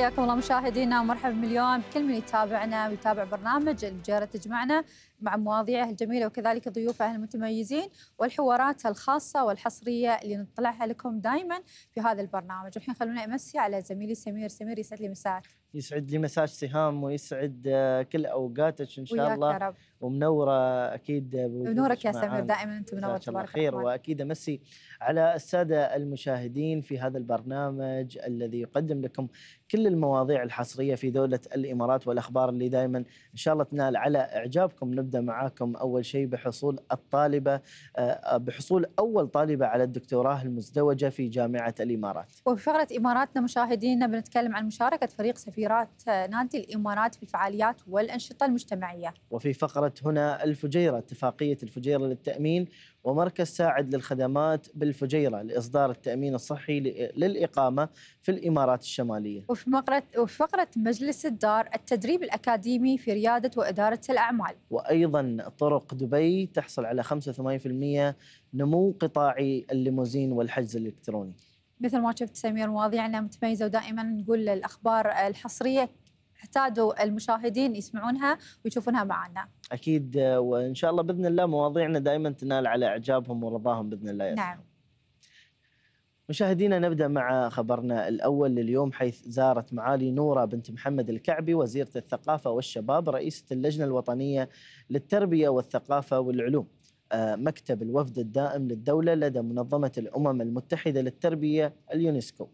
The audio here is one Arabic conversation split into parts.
حياكم الله مشاهدينا ومرحبا مليون بكل من يتابعنا ويتابع برنامج الجيرة تجمعنا مع مواضيعه الجميله وكذلك ضيوفه المتميزين والحوارات الخاصه والحصريه اللي نطلعها لكم دائما في هذا البرنامج، والحين خلونا امسي على زميلي سمير، سمير يسعد لي مساك. يسعد لي مساك سهام ويسعد آه، كل اوقاتك ان شاء الله رب. ومنوره اكيد منورك يا سمير دائما انت منور تبارك خير واكيد امسي على الساده المشاهدين في هذا البرنامج الذي يقدم لكم كل المواضيع الحصريه في دوله الامارات والاخبار اللي دائما ان شاء الله تنال على اعجابكم نبدا نبدا معاكم اول شيء بحصول الطالبه آه، بحصول اول طالبه على الدكتوراه المزدوجه في جامعه الامارات. وفي فقره اماراتنا مشاهدينا بنتكلم عن مشاركه فريق سفيرات آه، نادي الامارات في الفعاليات والانشطه المجتمعيه. وفي فقره هنا الفجيره اتفاقيه الفجيره للتامين ومركز ساعد للخدمات بالفجيرة لإصدار التأمين الصحي للإقامة في الإمارات الشمالية وفي, وفي فقرة مجلس الدار التدريب الأكاديمي في ريادة وإدارة الأعمال وأيضا طرق دبي تحصل على 85% نمو قطاعي الليموزين والحجز الإلكتروني مثل ما شفت سمير مواضيعنا متميزة ودائما نقول الأخبار الحصرية احتاجوا المشاهدين يسمعونها ويشوفونها معنا اكيد وان شاء الله باذن الله مواضيعنا دائما تنال على اعجابهم ورضاهم باذن الله يا نعم مشاهدينا نبدا مع خبرنا الاول لليوم حيث زارت معالي نوره بنت محمد الكعبي وزيره الثقافه والشباب رئيسه اللجنه الوطنيه للتربيه والثقافه والعلوم آه، مكتب الوفد الدائم للدوله لدى منظمه الامم المتحده للتربيه اليونسكو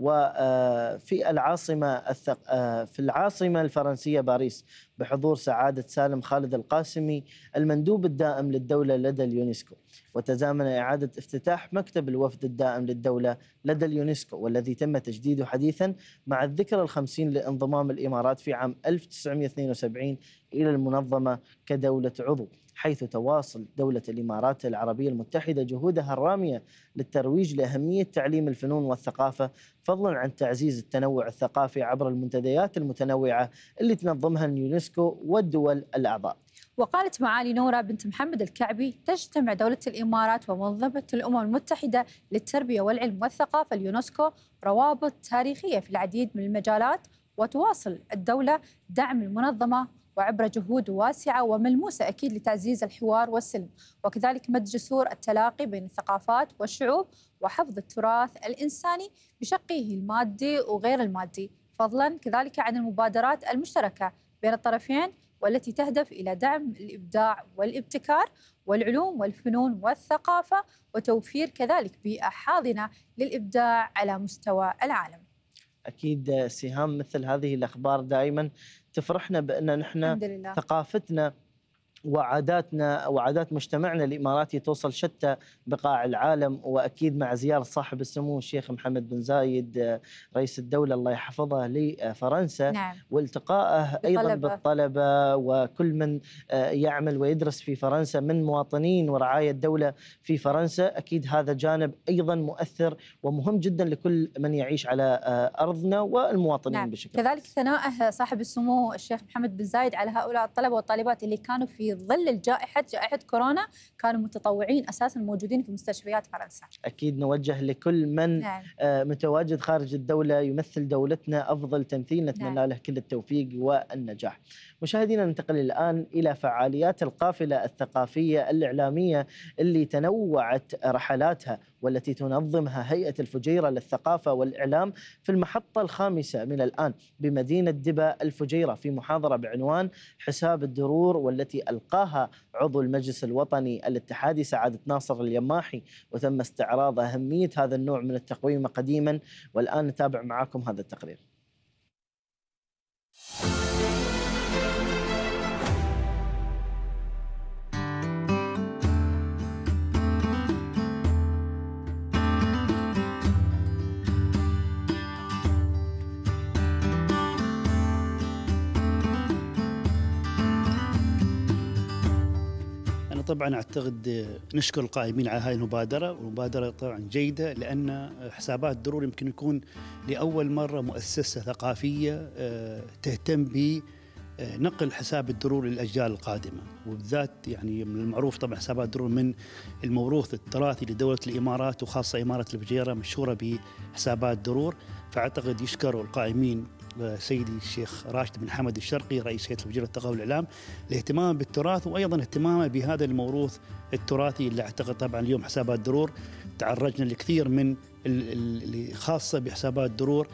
وفي آه، العاصمة الثق... آه، في العاصمة الفرنسية باريس بحضور سعادة سالم خالد القاسمي المندوب الدائم للدولة لدى اليونسكو وتزامن إعادة افتتاح مكتب الوفد الدائم للدولة لدى اليونسكو والذي تم تجديده حديثا مع الذكرى الخمسين لانضمام الإمارات في عام 1972 إلى المنظمة كدولة عضو حيث تواصل دولة الإمارات العربية المتحدة جهودها الرامية للترويج لأهمية تعليم الفنون والثقافة فضلا عن تعزيز التنوع الثقافي عبر المنتديات المتنوعة اللي تنظمها اليونسكو والدول الأعضاء وقالت معالي نورة بنت محمد الكعبي تجتمع دولة الإمارات ومنظمة الأمم المتحدة للتربية والعلم والثقافة اليونسكو روابط تاريخية في العديد من المجالات وتواصل الدولة دعم المنظمة وعبر جهود واسعة وملموسة أكيد لتعزيز الحوار والسلم وكذلك مد جسور التلاقي بين الثقافات والشعوب وحفظ التراث الإنساني بشقه المادي وغير المادي فضلا كذلك عن المبادرات المشتركة بين الطرفين والتي تهدف إلى دعم الإبداع والابتكار والعلوم والفنون والثقافة وتوفير كذلك بيئة حاضنة للإبداع على مستوى العالم أكيد سهام مثل هذه الأخبار دائما تفرحنا بان نحن ثقافتنا وعاداتنا وعادات مجتمعنا الاماراتي توصل شتى بقاع العالم واكيد مع زياره صاحب السمو الشيخ محمد بن زايد آه، رئيس الدوله الله يحفظه لفرنسا آه، نعم. والتقائه ايضا بالطلبه وكل من آه، يعمل ويدرس في فرنسا من مواطنين ورعايا الدوله في فرنسا اكيد هذا جانب ايضا مؤثر ومهم جدا لكل من يعيش على ارضنا والمواطنين نعم. بشكل كذلك ثناءه صاحب السمو الشيخ محمد بن زايد على هؤلاء الطلبه والطالبات اللي كانوا في في ظل الجائحة جائحة كورونا كانوا متطوعين أساسا موجودين في مستشفيات فرنسا أكيد نوجه لكل من نعم. آه، متواجد خارج الدولة يمثل دولتنا أفضل تمثيل نتمنى نعم. له كل التوفيق والنجاح مشاهدينا ننتقل الآن إلى فعاليات القافلة الثقافية الإعلامية اللي تنوعت رحلاتها والتي تنظمها هيئة الفجيرة للثقافة والإعلام في المحطة الخامسة من الآن بمدينة دبا الفجيرة في محاضرة بعنوان حساب الدرور والتي ألقاها عضو المجلس الوطني الاتحادي سعادة ناصر اليماحي وتم استعراض أهمية هذا النوع من التقويم قديما والآن نتابع معكم هذا التقرير. طبعا اعتقد نشكر القائمين على هذه المبادره، ومبادره طبعا جيده لان حسابات درور يمكن يكون لاول مره مؤسسه ثقافيه آه، تهتم ب نقل حساب الدرور للاجيال القادمه وبالذات يعني من المعروف طبعا حسابات الدرور من الموروث التراثي لدوله الامارات وخاصه اماره الفجيره مشهوره بحسابات درور فاعتقد يشكر القائمين سيدي الشيخ راشد بن حمد الشرقي رئيس هيئه الوزير الثقافه والاعلام الاهتمام بالتراث وايضا اهتمامه بهذا الموروث التراثي اللي اعتقد طبعا اليوم حسابات درور تعرجنا لكثير من اللي خاصه بحسابات درور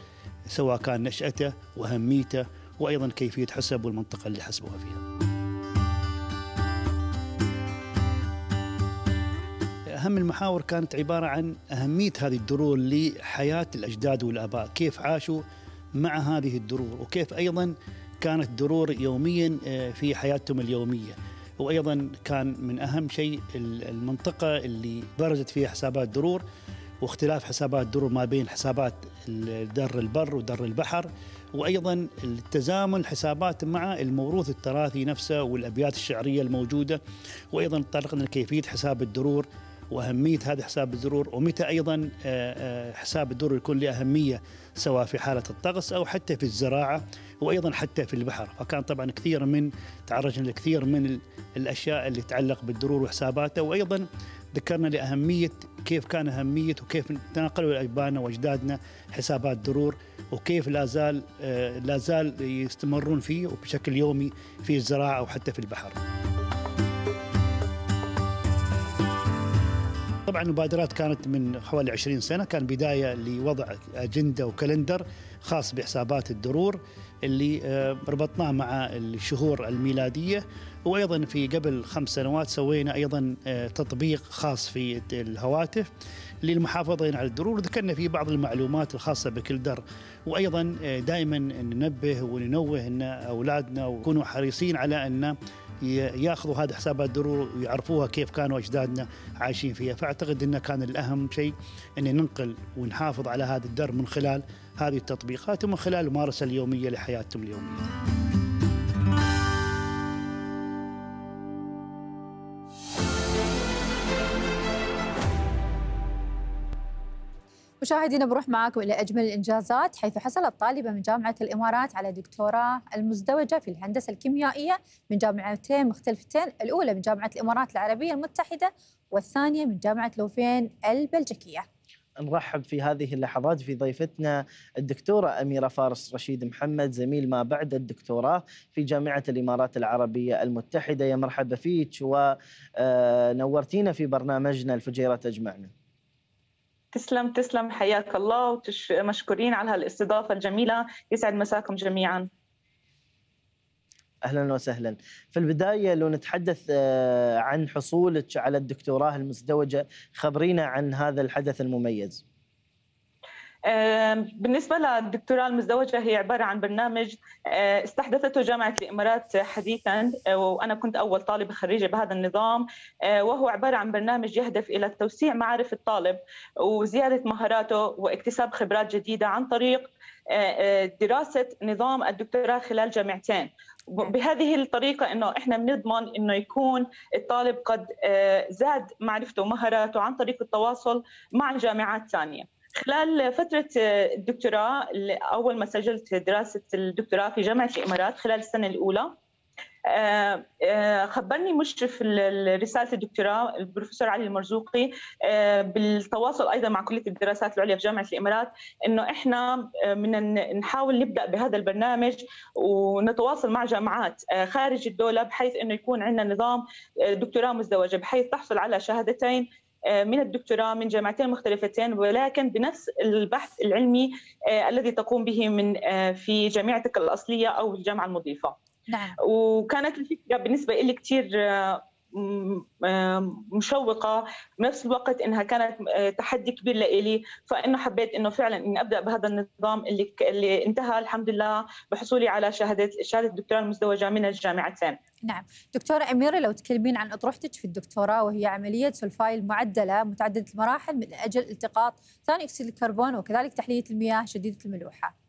سواء كان نشاته واهميته وايضا كيفيه حسب والمنطقه اللي حسبوها فيها. اهم المحاور كانت عباره عن اهميه هذه الدرور لحياه الاجداد والاباء، كيف عاشوا مع هذه الدرور وكيف أيضا كانت درور يوميا آه، في حياتهم اليومية وأيضا كان من أهم شيء المنطقة اللي برزت فيها حسابات درور واختلاف حسابات درور ما بين حسابات در البر ودر البحر وايضا التزامن الحسابات مع الموروث التراثي نفسه والابيات الشعريه الموجوده وايضا تطرقنا لكيفيه حساب الدرور واهميه هذا حساب الزرور ومتى ايضا آه، آه، حساب الدرور يكون له اهميه سواء في حاله الطقس او حتى في الزراعه وايضا حتى في البحر فكان طبعا كثير من تعرجنا لكثير من الاشياء اللي تتعلق بالدرور وحساباته وايضا ذكرنا لاهميه كيف كان اهميه وكيف تناقلوا ابائنا واجدادنا حسابات درور وكيف لا زال آه، لا زال يستمرون فيه وبشكل يومي في الزراعه وحتى في البحر. طبعا المبادرات كانت من حوالي 20 سنه كان بدايه لوضع اجنده وكالندر خاص بحسابات الدرور اللي آه، ربطناه مع الشهور الميلاديه وايضا في قبل خمس سنوات سوينا ايضا آه، تطبيق خاص في الهواتف للمحافظه على الدرور وذكرنا فيه بعض المعلومات الخاصه بكل در وايضا آه، دائما ننبه وننوه ان اولادنا ويكونوا حريصين على ان ياخذوا هذا حسابات ضروري ويعرفوها كيف كانوا اجدادنا عايشين فيها فاعتقد انه كان الاهم شيء ان ننقل ونحافظ على هذا الدر من خلال هذه التطبيقات ومن خلال الممارسه اليوميه لحياتهم اليوميه مشاهدينا بروح معاكم إلى أجمل الإنجازات حيث حصلت طالبة من جامعة الإمارات على دكتوراه المزدوجة في الهندسة الكيميائية من جامعتين مختلفتين الأولى من جامعة الإمارات العربية المتحدة والثانية من جامعة لوفين البلجيكية نرحب في هذه اللحظات في ضيفتنا الدكتورة أميرة فارس رشيد محمد زميل ما بعد الدكتوراه في جامعة الإمارات العربية المتحدة يا مرحبا فيك ونورتينا آه، في برنامجنا الفجيرة تجمعنا تسلم تسلم حياك الله ومشكورين على هالاستضافه الجميله يسعد مساكم جميعا اهلا وسهلا في البدايه لو نتحدث آه، عن حصولك على الدكتوراه المزدوجه خبرينا عن هذا الحدث المميز بالنسبة للدكتوراه المزدوجة هي عبارة عن برنامج آه، استحدثته جامعة الإمارات حديثا آه، وأنا كنت أول طالبة خريجة بهذا النظام آه، وهو عبارة عن برنامج يهدف إلى توسيع معارف الطالب وزيادة مهاراته واكتساب خبرات جديدة عن طريق دراسة نظام الدكتوراه خلال جامعتين بهذه الطريقة أنه إحنا بنضمن أنه يكون الطالب قد زاد معرفته ومهاراته عن طريق التواصل مع جامعات ثانية خلال فترة الدكتوراه أول ما سجلت دراسة الدكتوراه في جامعة الإمارات خلال السنة الأولى آه، آه، خبرني مشرف رسالة الدكتوراه البروفيسور علي المرزوقي آه، بالتواصل أيضا مع كلية الدراسات العليا في جامعة الإمارات أنه إحنا بدنا نحاول نبدأ بهذا البرنامج ونتواصل مع جامعات خارج الدولة بحيث أنه يكون عندنا نظام دكتوراه مزدوجة بحيث تحصل على شهادتين آه، من الدكتوراه من جامعتين مختلفتين ولكن بنفس البحث العلمي آه، الذي تقوم به من آه، في جامعتك الأصلية أو الجامعة المضيفة نعم. وكانت الفكرة بالنسبة لي كثير آه، مشوقة بنفس الوقت إنها كانت آه، تحدي كبير لإلي فإنه حبيت إنه فعلا إني أبدأ بهذا النظام اللي اللي انتهى الحمد لله بحصولي على شهادة شهادة الدكتوراه المزدوجة من الجامعتين. نعم دكتورة أميرة لو تكلمين عن أطروحتك في الدكتوراه وهي عملية سلفاي معدلة متعددة المراحل من أجل التقاط ثاني أكسيد الكربون وكذلك تحلية المياه شديدة الملوحة.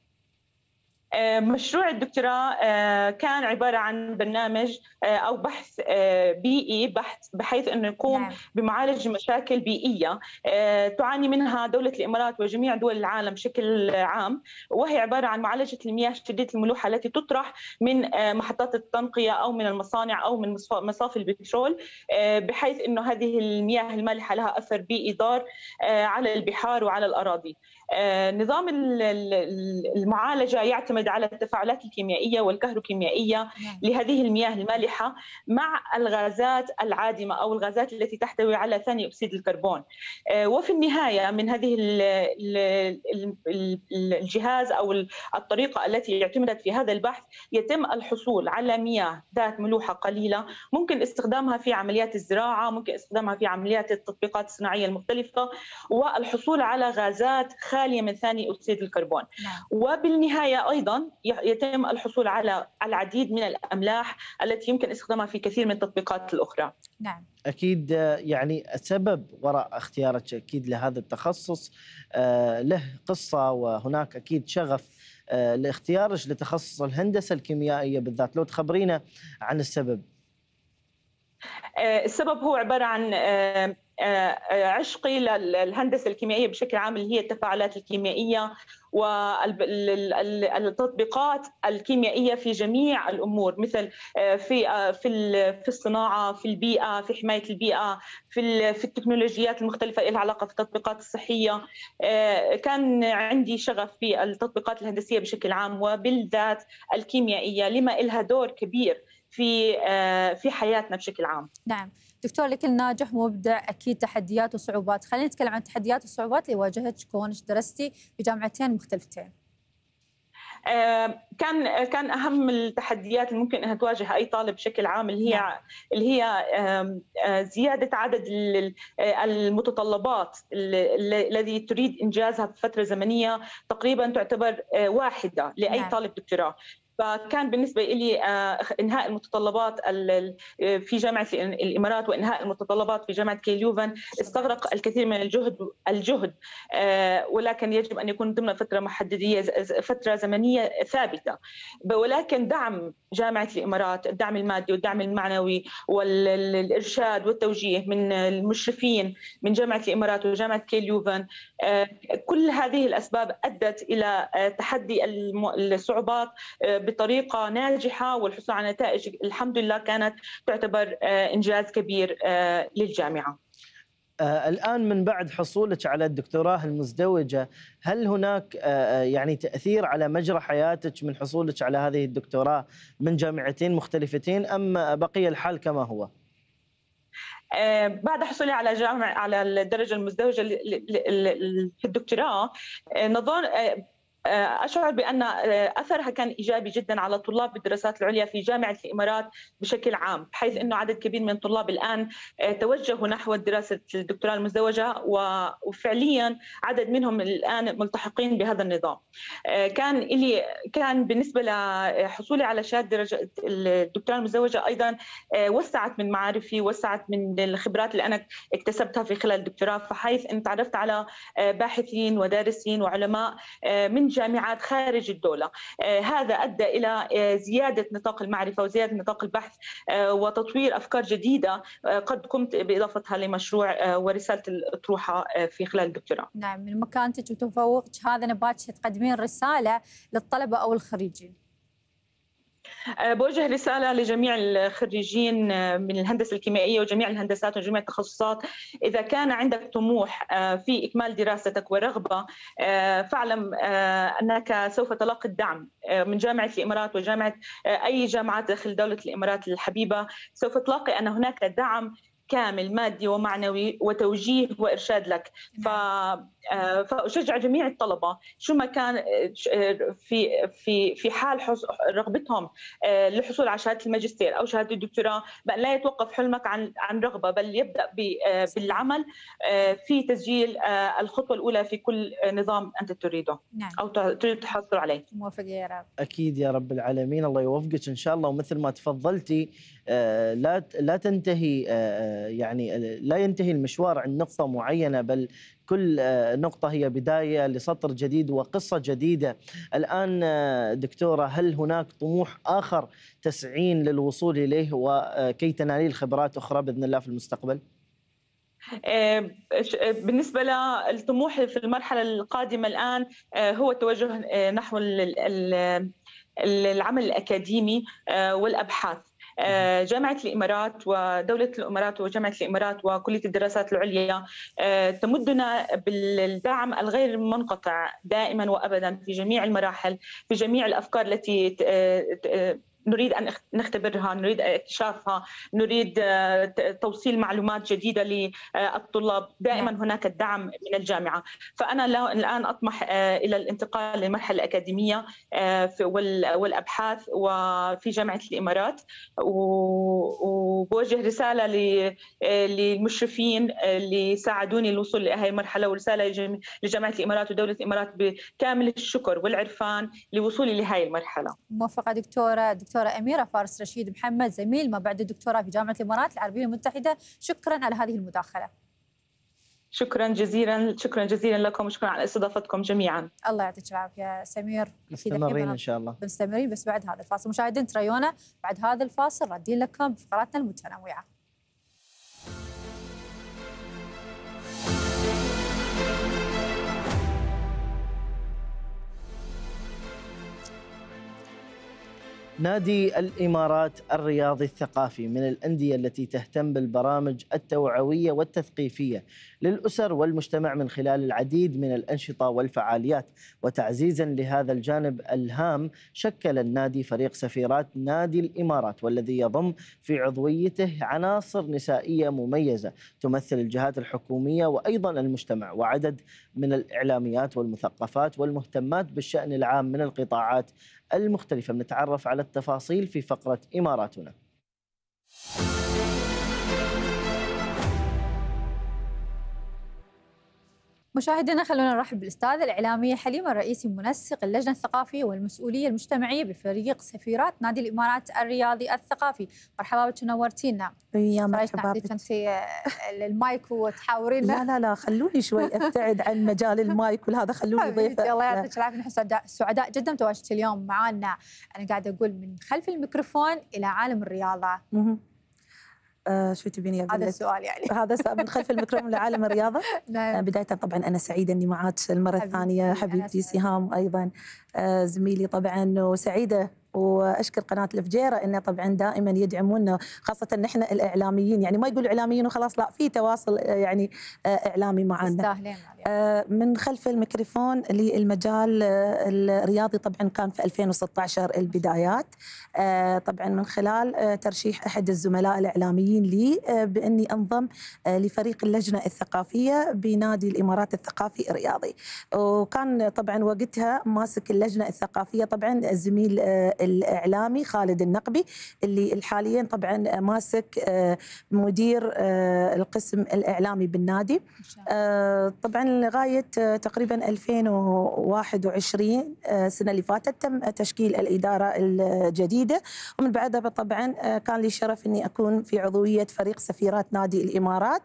آه، مشروع الدكتوراه آه، كان عبارة عن برنامج آه، أو بحث بيئي بحث بحيث أنه يقوم نعم. بمعالجة مشاكل بيئية تعاني منها دولة الإمارات وجميع دول العالم بشكل عام وهي عبارة عن معالجة المياه شديدة الملوحة التي تطرح من محطات التنقية أو من المصانع أو من مصافي البترول بحيث أنه هذه المياه المالحة لها أثر بيئي ضار على البحار وعلى الأراضي آه، نظام المعالجة يعتمد على التفاعلات الكيميائية والكهروكيميائية نعم. لهذه المياه المالحة مع الغازات العادمة أو الغازات التي تحتوي على ثاني أكسيد الكربون آه، وفي النهاية من هذه الجهاز أو الطريقة التي اعتمدت في هذا البحث يتم الحصول على مياه ذات ملوحة قليلة ممكن استخدامها في عمليات الزراعة ممكن استخدامها في عمليات التطبيقات الصناعية المختلفة والحصول على غازات خارجة خاليه من ثاني اكسيد الكربون نعم. وبالنهايه ايضا يتم الحصول على العديد من الاملاح التي يمكن استخدامها في كثير من التطبيقات الاخرى نعم اكيد آه، يعني السبب وراء اختيارك اكيد لهذا التخصص آه، له قصه وهناك اكيد شغف آه، لاختيارك لتخصص الهندسه الكيميائيه بالذات لو تخبرينا عن السبب السبب هو عباره عن عشقي للهندسه الكيميائيه بشكل عام اللي هي التفاعلات الكيميائيه والتطبيقات الكيميائيه في جميع الامور مثل آه، في آه، في في الصناعه في البيئه في حمايه البيئه في في التكنولوجيات المختلفه لها علاقه في التطبيقات الصحيه آه، كان عندي شغف في التطبيقات الهندسيه بشكل عام وبالذات الكيميائيه لما لها دور كبير في في حياتنا بشكل عام نعم دكتور لكل ناجح مبدع اكيد تحديات وصعوبات، خلينا نتكلم عن التحديات والصعوبات اللي واجهتك كونك درستي في جامعتين مختلفتين. آه، كان كان اهم التحديات اللي ممكن انها تواجه اي طالب بشكل عام اللي هي نعم. اللي هي آه، زياده عدد آه، المتطلبات الذي تريد انجازها في فتره زمنيه تقريبا تعتبر واحده لاي نعم. طالب دكتوراه فكان بالنسبه لي آه، انهاء المتطلبات في جامعه الامارات وانهاء المتطلبات في جامعه كيليوفن استغرق الكثير من الجهد الجهد آه، ولكن يجب ان يكون ضمن فتره محدديه فتره زمنيه ثابته ولكن دعم جامعه الامارات الدعم المادي والدعم المعنوي والارشاد والتوجيه من المشرفين من جامعه الامارات وجامعه كيليوفن آه، كل هذه الاسباب ادت الى تحدي الصعوبات بطريقه ناجحه والحصول على نتائج الحمد لله كانت تعتبر آه، انجاز كبير آه، للجامعه. آه، الان من بعد حصولك على الدكتوراه المزدوجه هل هناك يعني تاثير على مجرى حياتك من حصولك على هذه الدكتوراه من جامعتين مختلفتين ام بقي الحال كما هو؟ بعد حصولي على جامع على الدرجه المزدوجه في الدكتوراه نظن آه، اشعر بان آه، اثرها كان ايجابي جدا على طلاب الدراسات العليا في جامعه الامارات بشكل عام بحيث انه عدد كبير من الطلاب الان آه، توجهوا نحو دراسه الدكتوراه المزدوجه وفعليا عدد منهم الان ملتحقين بهذا النظام كان اللي كان بالنسبه لحصولي على شهاده الدكتوراه المزدوجه ايضا وسعت من معارفي وسعت من الخبرات اللي انا اكتسبتها في خلال الدكتوراه فحيث ان تعرفت على باحثين ودارسين وعلماء من جامعات خارج الدولة آه، هذا أدى إلى آه، زيادة نطاق المعرفة وزيادة نطاق البحث آه، وتطوير أفكار جديدة قد قمت بإضافتها لمشروع ورسالة الأطروحة في خلال الدكتوراه نعم من مكانتك وتفوقك هذا نباتش تقدمين رسالة للطلبة أو الخريجين أه، بوجه رسالة لجميع الخريجين أه، من الهندسة الكيميائية وجميع الهندسات وجميع التخصصات إذا كان عندك طموح أه، في إكمال دراستك ورغبة فاعلم أنك سوف تلاقي الدعم من جامعة الإمارات وجامعة أي جامعات داخل دولة الإمارات الحبيبة سوف تلاقي أن هناك دعم كامل مادي ومعنوي وتوجيه وارشاد لك ف نعم. آه، فاشجع جميع الطلبه شو ما كان آه، في في في حال رغبتهم للحصول آه، على شهاده الماجستير او شهاده الدكتوراه بان لا يتوقف حلمك عن عن رغبه بل يبدا بالعمل في تسجيل الخطوه الاولى في كل نظام انت تريده نعم. او تريد تحصل عليه موافقه يا رب اكيد يا رب العالمين الله يوفقك ان شاء الله ومثل ما تفضلتي آه، لا لا تنتهي آه، آه، يعني لا ينتهي المشوار عند نقطه معينه بل كل نقطة هي بداية لسطر جديد وقصة جديدة الآن دكتورة هل هناك طموح آخر تسعين للوصول إليه وكي تنالي الخبرات أخرى بإذن الله في المستقبل؟ بالنسبة للطموح في المرحلة القادمة الآن هو التوجه نحو العمل الأكاديمي والأبحاث آه، جامعه الامارات ودوله الامارات وجامعه الامارات وكليه الدراسات العليا آه، تمدنا بالدعم الغير منقطع دائما وابدا في جميع المراحل في جميع الافكار التي آه، نريد ان نختبرها، نريد اكتشافها، نريد آه، توصيل معلومات جديده للطلاب، آه، دائما نعم. هناك الدعم من الجامعه، فانا الان اطمح آه، الى الانتقال للمرحله الاكاديميه والابحاث وفي جامعه الامارات وبوجه رساله للمشرفين اللي ساعدوني للوصول لهي المرحله ورساله لجامعه الامارات ودوله الامارات بكامل الشكر والعرفان لوصولي لهي المرحله. موفقه دكتوره دكتوره الدكتوره اميره فارس رشيد محمد زميل ما بعد الدكتوراه في جامعه الامارات العربيه المتحده شكرا على هذه المداخله شكرا جزيلا شكرا جزيلا لكم وشكرا على استضافتكم جميعا الله يعطيك العافيه سمير مستمرين ان شاء الله مستمرين بس بعد هذا الفاصل مشاهدين تريونا بعد هذا الفاصل رادين لكم بفقراتنا المتنوعه نادي الامارات الرياضي الثقافي من الانديه التي تهتم بالبرامج التوعويه والتثقيفيه للاسر والمجتمع من خلال العديد من الانشطه والفعاليات وتعزيزا لهذا الجانب الهام شكل النادي فريق سفيرات نادي الامارات والذي يضم في عضويته عناصر نسائيه مميزه تمثل الجهات الحكوميه وايضا المجتمع وعدد من الاعلاميات والمثقفات والمهتمات بالشان العام من القطاعات المختلفة بنتعرف على التفاصيل في فقرة إماراتنا مشاهدينا خلونا نرحب بالاستاذه الاعلاميه حليمه الرئيسي منسق اللجنه الثقافيه والمسؤوليه المجتمعيه بفريق سفيرات نادي الامارات الرياضي الثقافي مرحبا بك ونورتينا يا مرحبا بك انت المايك وتحاورينا لا لا لا خلوني شوي ابتعد عن مجال المايك وهذا خلوني ضيفه الله يعطيك العافيه نحن سعداء جدا تواجدت اليوم معنا انا قاعده اقول من خلف الميكروفون الى عالم الرياضه آه، شو تبين يا هذا السؤال يعني هذا من خلف الميكروفون لعالم الرياضه آه، نعم. بدايه طبعا انا سعيده اني معك المره الثانيه حبيبتي سهام ايضا آه، زميلي طبعا وسعيده واشكر قناه الفجيره انه طبعا دائما يدعمونا خاصه نحن الاعلاميين يعني ما يقول اعلاميين وخلاص لا في تواصل آه، يعني آه، اعلامي معنا آه، من خلف الميكروفون للمجال الرياضي طبعا كان في 2016 البدايات طبعا من خلال ترشيح احد الزملاء الاعلاميين لي باني انضم لفريق اللجنه الثقافيه بنادي الامارات الثقافي الرياضي وكان طبعا وقتها ماسك اللجنه الثقافيه طبعا الزميل الاعلامي خالد النقبي اللي حاليا طبعا ماسك آه، مدير آه، القسم الاعلامي بالنادي آه، طبعا لغايه تقريبا 2021 السنه اللي فاتت تم تشكيل الاداره الجديده ومن بعدها طبعا كان لي الشرف اني اكون في عضويه فريق سفيرات نادي الامارات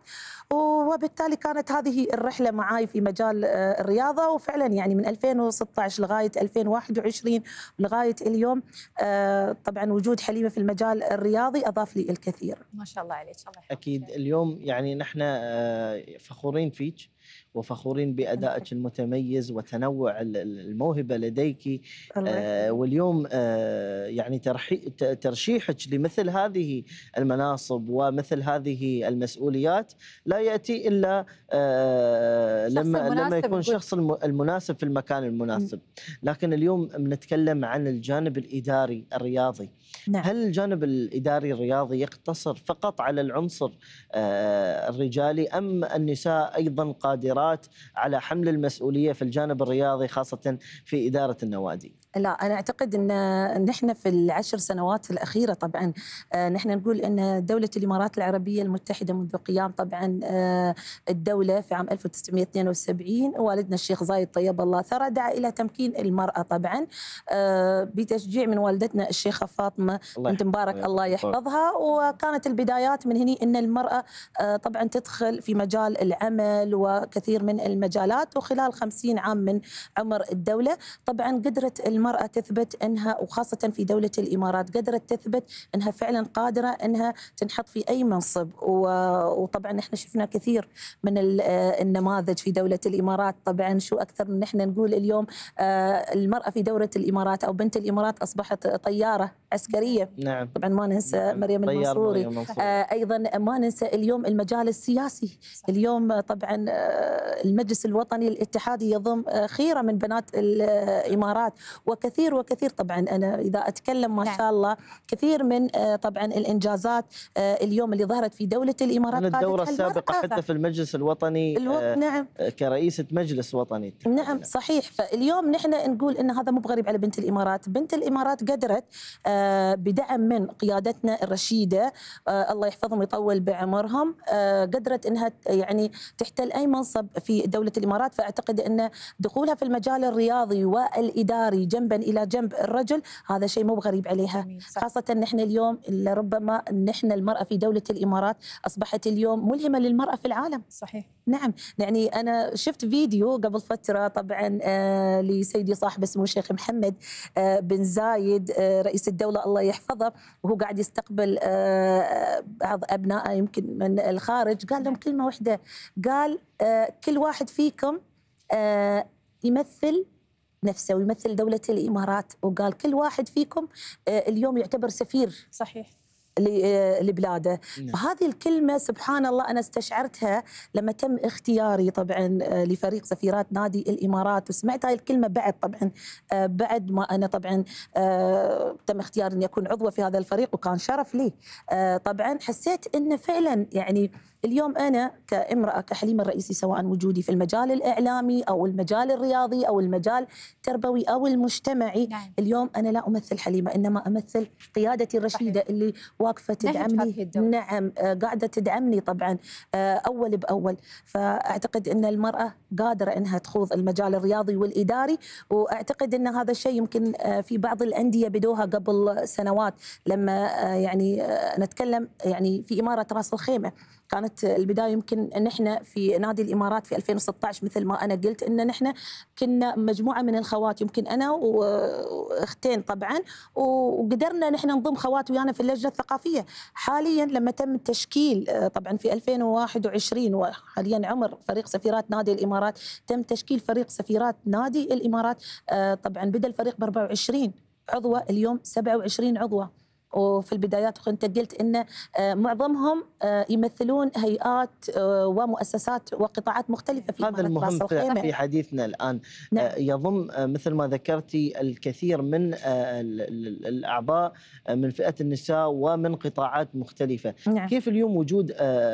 وبالتالي كانت هذه الرحله معاي في مجال الرياضه وفعلا يعني من 2016 لغايه 2021 لغايه اليوم آه، طبعا وجود حليمه في المجال الرياضي اضاف لي الكثير ما شاء الله عليك الله اكيد اليوم يعني نحن آه، فخورين فيك وفخورين بادائك المتميز وتنوع الموهبه لديك آه، واليوم آه، يعني ترشيحك لمثل هذه المناصب ومثل هذه المسؤوليات لا ياتي الا آه، لما لما يكون الشخص المناسب في المكان المناسب لكن اليوم بنتكلم عن الجانب الاداري الرياضي نعم. هل الجانب الاداري الرياضي يقتصر فقط على العنصر الرجالي ام النساء ايضا قادرات الإدارات على حمل المسؤولية في الجانب الرياضي خاصة في إدارة النوادي لا انا اعتقد ان نحن في العشر سنوات الاخيره طبعا آه، نحن نقول ان دوله الامارات العربيه المتحده منذ قيام طبعا آه، الدوله في عام 1972 والدنا الشيخ زايد طيب الله ثرى دعا الى تمكين المراه طبعا آه، بتشجيع من والدتنا الشيخه فاطمه بنت مبارك الله, الله يحفظها وكانت البدايات من هني ان المراه طبعا تدخل في مجال العمل وكثير من المجالات وخلال 50 عام من عمر الدوله طبعا قدرت المرأة المرأة تثبت أنها وخاصة في دولة الإمارات قدرت تثبت أنها فعلا قادرة أنها تنحط في أي منصب وطبعا احنا شفنا كثير من النماذج في دولة الإمارات طبعا شو أكثر من احنا نقول اليوم آه، المرأة في دولة الإمارات أو بنت الإمارات أصبحت طيارة عسكرية نعم طبعا ما ننسى نعم. مريم المنصوري آه، أيضا ما ننسى اليوم المجال السياسي اليوم طبعا آه، المجلس الوطني الاتحادي يضم خيرة من بنات الإمارات و وكثير وكثير طبعا أنا إذا أتكلم ما نعم. شاء الله كثير من آه، طبعا الإنجازات آه، اليوم اللي ظهرت في دولة الإمارات من الدورة السابقة حتى في المجلس الوطني آه، نعم كرئيسة مجلس وطني نعم صحيح فاليوم نحن نقول أن هذا مو بغريب على بنت الإمارات بنت الإمارات قدرت بدعم من قيادتنا الرشيدة الله يحفظهم ويطول بعمرهم قدرت أنها يعني تحتل أي منصب في دولة الإمارات فأعتقد أن دخولها في المجال الرياضي والإداري جم جنبا الى جنب الرجل هذا شيء مو غريب عليها خاصه نحن اليوم ربما نحن المراه في دوله الامارات اصبحت اليوم ملهمه للمراه في العالم صحيح نعم يعني انا شفت فيديو قبل فتره طبعا آه، لسيدي صاحب اسمه الشيخ محمد آه، بن زايد آه، رئيس الدوله الله يحفظه وهو قاعد يستقبل بعض ابنائه يمكن من الخارج قال لهم نعم. كلمه واحده قال كل واحد فيكم يمثل نفسه ويمثل دولة الإمارات وقال كل واحد فيكم آه، اليوم يعتبر سفير صحيح آه، لبلاده نعم. فهذه الكلمة سبحان الله أنا استشعرتها لما تم اختياري طبعا آه، لفريق سفيرات نادي الإمارات وسمعت هاي الكلمة بعد طبعا بعد ما أنا طبعا تم اختياري أن يكون عضوة في هذا الفريق وكان شرف لي طبعا حسيت أنه فعلا يعني اليوم أنا كامرأة كحليمة الرئيسي سواء وجودي في المجال الإعلامي أو المجال الرياضي أو المجال التربوي أو المجتمعي نعم. اليوم أنا لا أمثل حليمة إنما أمثل قيادتي الرشيدة صحيح. اللي واقفة تدعمني نعم آه، قاعدة تدعمني طبعا آه، أول بأول فأعتقد أن المرأة قادرة أنها تخوض المجال الرياضي والإداري وأعتقد أن هذا الشيء يمكن آه، في بعض الأندية بدوها قبل سنوات لما يعني نتكلم يعني في إمارة راس الخيمة كانت البدايه يمكن ان احنا في نادي الامارات في 2016 مثل ما انا قلت ان نحن كنا مجموعه من الخوات يمكن انا واختين طبعا وقدرنا نحن نضم خوات ويانا في اللجنه الثقافيه حاليا لما تم التشكيل طبعا في 2021 وحاليا عمر فريق سفيرات نادي الامارات تم تشكيل فريق سفيرات نادي الامارات آه، طبعا بدا الفريق ب 24 عضوه اليوم 27 عضوه وفي البدايات انت قلت ان آه، معظمهم آه، يمثلون هيئات آه، ومؤسسات وقطاعات مختلفه في هذا المهم في حديثنا الان نعم. يضم مثل ما ذكرتي الكثير من الاعضاء من فئه النساء ومن قطاعات مختلفه نعم. كيف اليوم وجود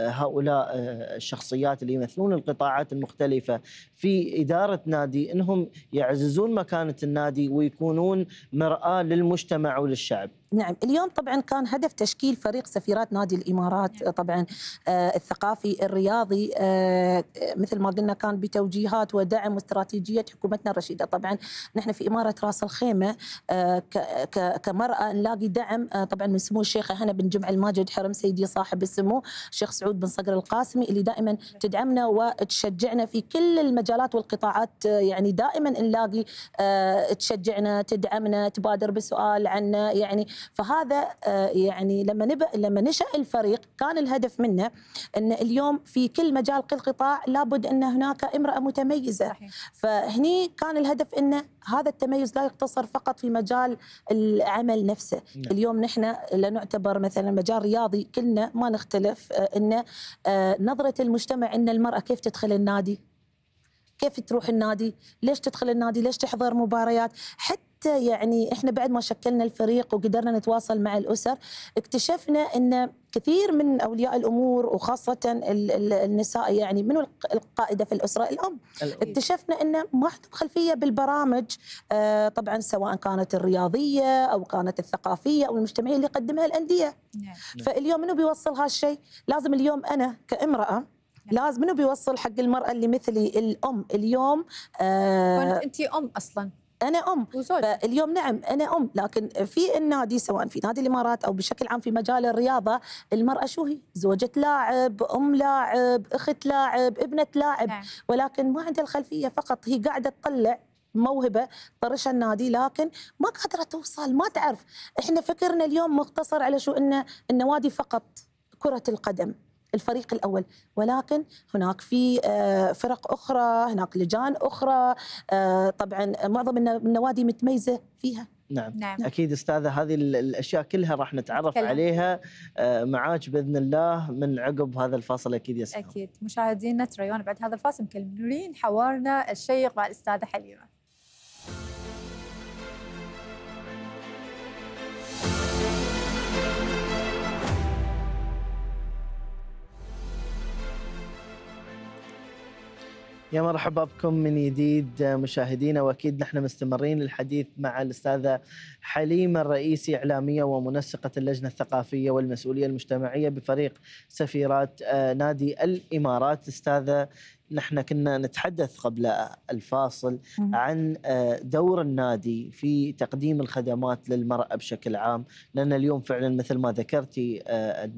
هؤلاء الشخصيات اللي يمثلون القطاعات المختلفه في اداره نادي انهم يعززون مكانه النادي ويكونون مراه للمجتمع وللشعب نعم اليوم طبعا كان هدف تشكيل فريق سفيرات نادي الامارات نعم. طبعا آه الثقافي الرياضي آه،, آه مثل ما قلنا كان بتوجيهات ودعم واستراتيجيه حكومتنا الرشيده طبعا نحن في اماره راس الخيمه آه كمراه نلاقي دعم آه، طبعا من سمو الشيخه هنا بن جمع الماجد حرم سيدي صاحب السمو الشيخ سعود بن صقر القاسمي اللي دائما نعم. تدعمنا وتشجعنا في كل المجالات والقطاعات آه، يعني دائما نلاقي تشجعنا تدعمنا تبادر بسؤال عنا يعني فهذا آه، يعني لما نبقى لما نشا الفريق كان الهدف منه ان اليوم في كل مجال كل قطاع لابد ان هناك امراه متميزه صحيح. فهني كان الهدف ان هذا التميز لا يقتصر فقط في مجال العمل نفسه نعم. اليوم نحن لا نعتبر مثلا مجال رياضي كلنا ما نختلف آه، ان آه، نظره المجتمع ان المراه كيف تدخل النادي كيف تروح النادي ليش تدخل النادي ليش تحضر مباريات حتى حتى يعني احنا بعد ما شكلنا الفريق وقدرنا نتواصل مع الاسر اكتشفنا ان كثير من اولياء الامور وخاصه النساء يعني من القائده في الاسره الام اكتشفنا ان ما عندهم خلفيه بالبرامج آه، طبعا سواء كانت الرياضيه او كانت الثقافيه او المجتمعيه اللي يقدمها الانديه نعم. نعم. فاليوم منو بيوصل هالشيء لازم اليوم انا كامراه نعم. لازم منو بيوصل حق المراه اللي مثلي الام اليوم آه انت ام اصلا انا ام وزوج. فاليوم نعم انا ام لكن في النادي سواء في نادي الامارات او بشكل عام في مجال الرياضه المراه شو هي زوجة لاعب ام لاعب اخت لاعب ابنة لاعب نعم. ولكن ما عندها الخلفيه فقط هي قاعده تطلع موهبه طرشها النادي لكن ما قادره توصل ما تعرف احنا فكرنا اليوم مقتصر على شو انه النوادي فقط كره القدم الفريق الاول ولكن هناك في آه، فرق اخرى هناك لجان اخرى آه، طبعا معظم النوادي متميزه فيها نعم. نعم, نعم. اكيد استاذه هذه الاشياء كلها راح نتعرف كلها. عليها آه، معاك باذن الله من عقب هذا الفاصل اكيد يا سلام اكيد مشاهدينا تريون بعد هذا الفاصل مكملين حوارنا الشيق مع الاستاذه حليمه يا مرحبا بكم من جديد مشاهدينا واكيد نحن مستمرين الحديث مع الاستاذه حليمه الرئيسي اعلاميه ومنسقه اللجنه الثقافيه والمسؤوليه المجتمعيه بفريق سفيرات آه، نادي الامارات استاذه نحن كنا نتحدث قبل الفاصل عن آه، دور النادي في تقديم الخدمات للمرأة بشكل عام لأن اليوم فعلا مثل ما ذكرتي آه،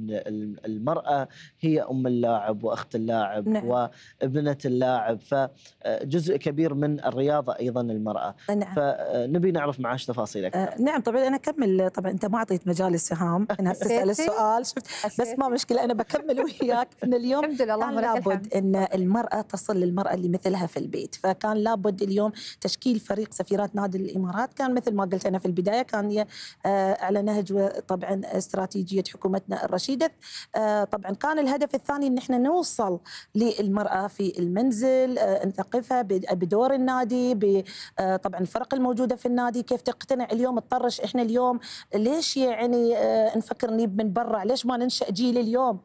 المرأة هي أم اللاعب وأخت اللاعب نعم. وابنة اللاعب فجزء آه، كبير من الرياضة أيضا المرأة نعم. فنبي نعرف معاش تفاصيلك أكثر نعم طبعا أنا أكمل طبعا أنت ما أعطيت مجال السهام أنا تسأل السؤال شفت بس ما مشكلة أنا بكمل وياك أن اليوم الحمد لله لابد أن المرأة تصل للمرأة اللي مثلها في البيت فكان لابد اليوم تشكيل فريق سفيرات نادي الإمارات كان مثل ما قلت أنا في البداية كان آه، على نهج طبعا استراتيجية حكومتنا الرشيدة آه، طبعا كان الهدف الثاني أن احنا نوصل للمرأة في المنزل آه، نثقفها بدور النادي طبعا الفرق الموجودة في النادي كيف تقتنع اليوم تطرش احنا اليوم ليش يعني نفكر نجيب من برا ليش ما ننشأ جيل اليوم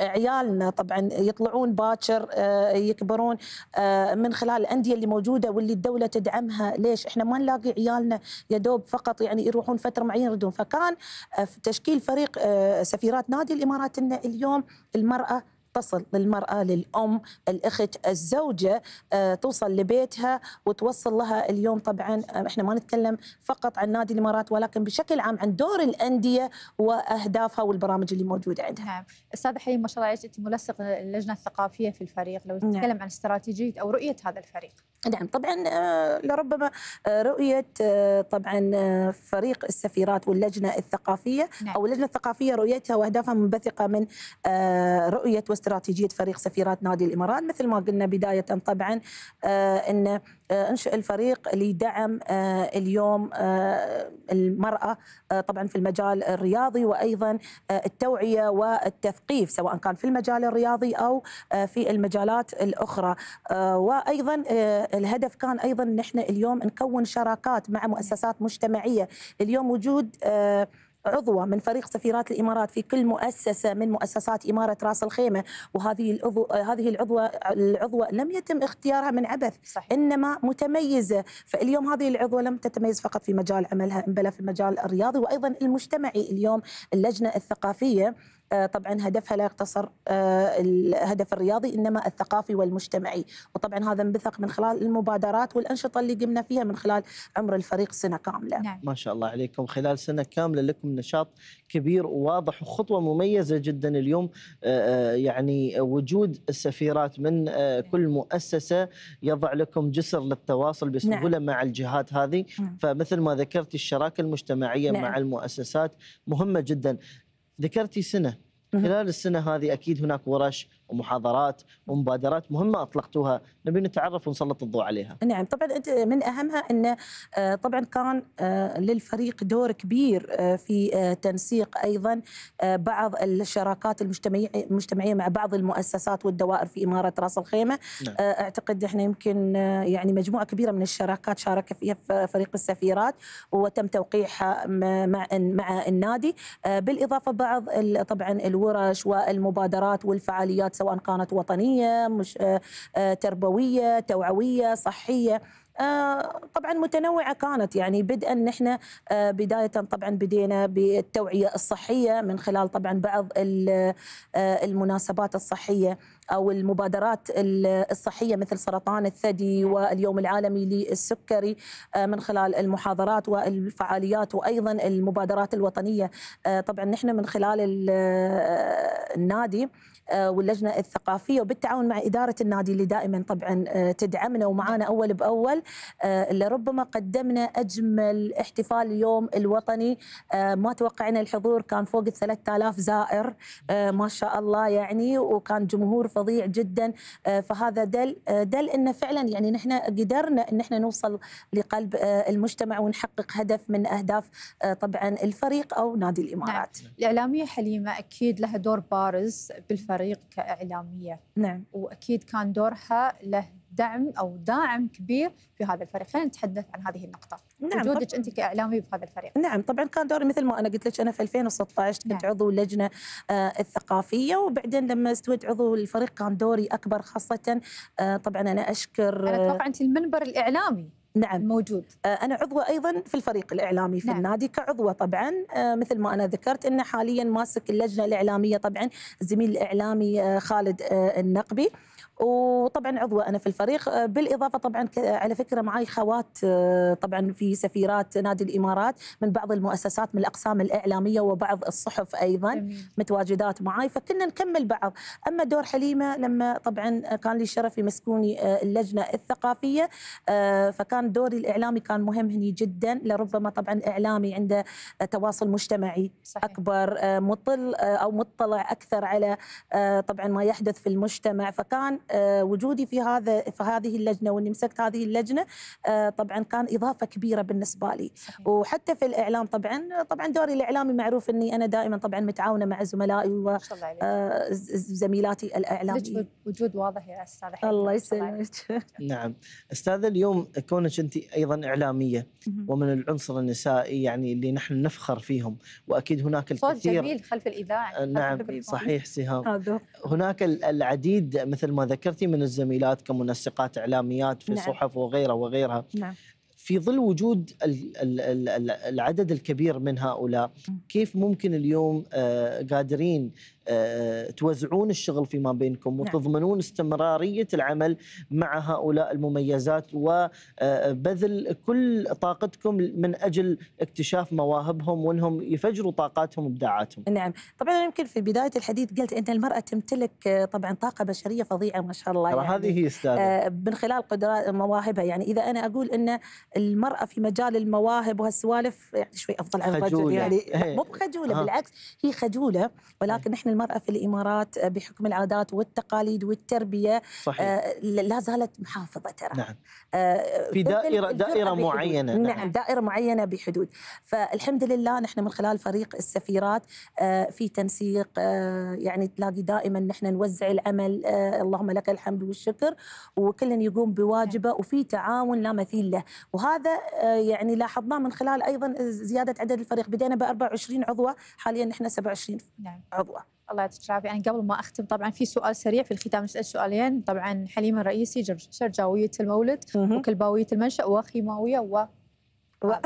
عيالنا طبعا يطلعون باكر عشر آه، يكبرون آه، من خلال الانديه اللي موجوده واللي الدوله تدعمها ليش احنا ما نلاقي عيالنا يا دوب فقط يعني يروحون فتره معينه يردون فكان في آه، تشكيل فريق سفيرات نادي الامارات ان اليوم المراه تصل للمرأة للأم الأخت الزوجة آه، توصل لبيتها وتوصل لها اليوم طبعا آه، احنا ما نتكلم فقط عن نادي الإمارات ولكن بشكل عام عن دور الأندية وأهدافها والبرامج اللي موجودة عندها نعم أستاذ حليم ما شاء الله أنت ملصق اللجنة الثقافية في الفريق لو نتكلم نعم. عن استراتيجية أو رؤية هذا الفريق نعم طبعا آه، لربما آه، رؤية آه، طبعا فريق السفيرات واللجنة الثقافية نعم. أو اللجنة الثقافية رؤيتها وأهدافها منبثقة من رؤية واستراتيجية فريق سفيرات نادي الإمارات مثل ما قلنا بداية طبعا أن انشئ الفريق لدعم اليوم المراه طبعا في المجال الرياضي وايضا التوعيه والتثقيف سواء كان في المجال الرياضي او في المجالات الاخرى وايضا الهدف كان ايضا ان احنا اليوم نكون شراكات مع مؤسسات مجتمعيه اليوم وجود آه، عضوة من فريق سفيرات الإمارات في كل مؤسسة من مؤسسات إمارة راس الخيمة وهذه العضو آه، هذه العضوة العضوة لم يتم اختيارها من عبث صحيح. إنما متميزة فاليوم هذه العضوة لم تتميز فقط في مجال عملها بل في المجال الرياضي وأيضا المجتمعي اليوم اللجنة الثقافية آه، طبعا هدفها لا يقتصر آه، الهدف الرياضي انما الثقافي والمجتمعي وطبعا هذا انبثق من خلال المبادرات والانشطه اللي قمنا فيها من خلال عمر الفريق سنه كامله نعم. ما شاء الله عليكم خلال سنه كامله لكم نشاط كبير وواضح وخطوه مميزه جدا اليوم آه، يعني وجود السفيرات من نعم. كل مؤسسه يضع لكم جسر للتواصل بسهوله نعم. مع الجهات هذه نعم. فمثل ما ذكرت الشراكه المجتمعيه نعم. مع المؤسسات مهمه جدا ذكرتي سنه خلال السنه هذه اكيد هناك ورش ومحاضرات ومبادرات مهمه اطلقتوها نبي نتعرف ونسلط الضوء عليها. نعم طبعا من اهمها ان آه، طبعا كان آه، للفريق دور كبير آه، في تنسيق ايضا بعض الشراكات المجتمعيه مع بعض المؤسسات والدوائر في اماره راس الخيمه نعم. اعتقد احنا يمكن يعني مجموعه كبيره من الشراكات شارك فيها فريق السفيرات وتم توقيعها مع مع النادي بالاضافه بعض طبعا الو الورش والمبادرات والفعاليات سواء كانت وطنيه مش آه، آه، تربويه توعويه صحيه آه، طبعا متنوعة كانت يعني بدءا نحن بداية طبعا بدينا بالتوعية الصحية من خلال طبعا بعض المناسبات الصحية او المبادرات الصحيه مثل سرطان الثدي واليوم العالمي للسكري آه، من خلال المحاضرات والفعاليات وايضا المبادرات الوطنيه آه، طبعا نحن من خلال آه، النادي آه، واللجنه الثقافيه وبالتعاون مع اداره النادي اللي دائما طبعا آه، تدعمنا ومعانا اول باول آه، لربما قدمنا اجمل احتفال اليوم الوطني ما توقعنا الحضور كان فوق ال 3000 زائر ما شاء الله يعني وكان جمهور فظيع جدا فهذا دل دل انه فعلا يعني نحن قدرنا ان احنا نوصل لقلب المجتمع ونحقق هدف من اهداف طبعا الفريق او نادي الامارات. نعم. الاعلاميه حليمه اكيد لها دور بارز بالفريق الفريق كاعلاميه نعم واكيد كان دورها له دعم او داعم كبير في هذا الفريق، خلينا نتحدث عن هذه النقطه. نعم وجودك انت كاعلامي هذا الفريق. نعم طبعا كان دوري مثل ما انا قلت لك انا في 2016 كنت نعم. عضو اللجنه آه الثقافيه وبعدين لما استويت عضو الفريق كان دوري اكبر خاصه آه طبعا انا اشكر انا اتوقع آه، انت المنبر الاعلامي نعم موجود آه، انا عضوه ايضا في الفريق الاعلامي في نعم. النادي كعضوه طبعا آه، مثل ما انا ذكرت ان حاليا ماسك اللجنه الاعلاميه طبعا الزميل الاعلامي آه، خالد النقبي وطبعا عضوة أنا في الفريق آه، بالإضافة طبعا على فكرة معي خوات آه، طبعا في سفيرات نادي الإمارات من بعض المؤسسات من الأقسام الإعلامية وبعض الصحف أيضا جميل. متواجدات معي فكنا نكمل بعض أما دور حليمة لما طبعا كان لي شرف مسكوني آه، اللجنة الثقافية فكان دوري الإعلامي كان مهم هني جدا لربما طبعا إعلامي عنده تواصل مجتمعي صحيح. أكبر مطل أو مطلع أكثر على طبعا ما يحدث في المجتمع فكان آه، وجودي في هذا في هذه اللجنه واني مسكت هذه اللجنه آه، طبعا كان اضافه كبيره بالنسبه لي وحتى في الاعلام طبعا طبعا دوري الاعلامي معروف اني انا دائما طبعا متعاونه مع زملائي وزميلاتي آه، الاعلاميين وجود واضح يا استاذه الله يسلمك نعم استاذه اليوم كونك انت ايضا اعلاميه ومن العنصر النسائي يعني اللي نحن نفخر فيهم واكيد هناك الكثير صوت جميل خلف الاذاعه نعم صحيح سهام هناك العديد مثل ما ذكرت ذكرتي من الزميلات كمنسقات اعلاميات في نعم. صحف وغيرها وغيرها نعم. في ظل وجود العدد الكبير من هؤلاء كيف ممكن اليوم آه، قادرين آه، توزعون الشغل فيما بينكم نعم. وتضمنون استمرارية العمل مع هؤلاء المميزات وبذل آه، كل طاقتكم من أجل اكتشاف مواهبهم وأنهم يفجروا طاقاتهم وإبداعاتهم نعم طبعا يمكن في بداية الحديث قلت أن المرأة تمتلك آه، طبعا طاقة بشرية فظيعة ما شاء الله يعني هذه هي أستاذة من خلال قدرات مواهبها يعني إذا أنا أقول أن المرأة في مجال المواهب وهالسوالف يعني شوي أفضل عن الرجل يعني إيه. مو بخجولة بالعكس هي خجولة ولكن نحن المرأة في الإمارات آه، بحكم العادات والتقاليد والتربية آه، صحيح. لا زالت محافظة ترى نعم. آه، في دائرة, دائرة معينة نعم. نعم دائرة معينة بحدود فالحمد لله نحن من خلال فريق السفيرات في تنسيق يعني تلاقي دائما نحن نوزع العمل اللهم لك الحمد والشكر وكل يقوم بواجبه وفي تعاون لا مثيل له وهذا يعني لاحظناه من خلال ايضا زياده عدد الفريق بدينا ب 24 عضوه حاليا نحن 27 نعم. عضوه الله يعطيك العافيه يعني قبل ما اختم طبعا في سؤال سريع في الختام نسال سؤالين طبعا حليمه الرئيسي شرجاويه المولد وكلباويه المنشا وخيماويه و و... آه.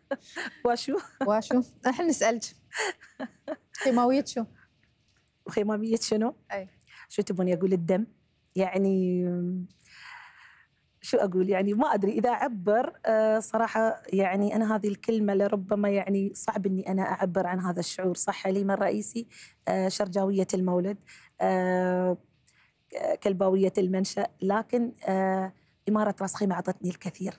وشو وشو احنا نسالك خيماويه شو خيماويه شنو؟ اي شو تبون يقول الدم يعني شو اقول يعني ما ادري اذا اعبر آه، صراحه يعني انا هذه الكلمه لربما يعني صعب اني انا اعبر عن هذا الشعور صح لي من رئيسي آه، شرجاويه المولد آه، كلباويه المنشا لكن اماره راس خيمه اعطتني الكثير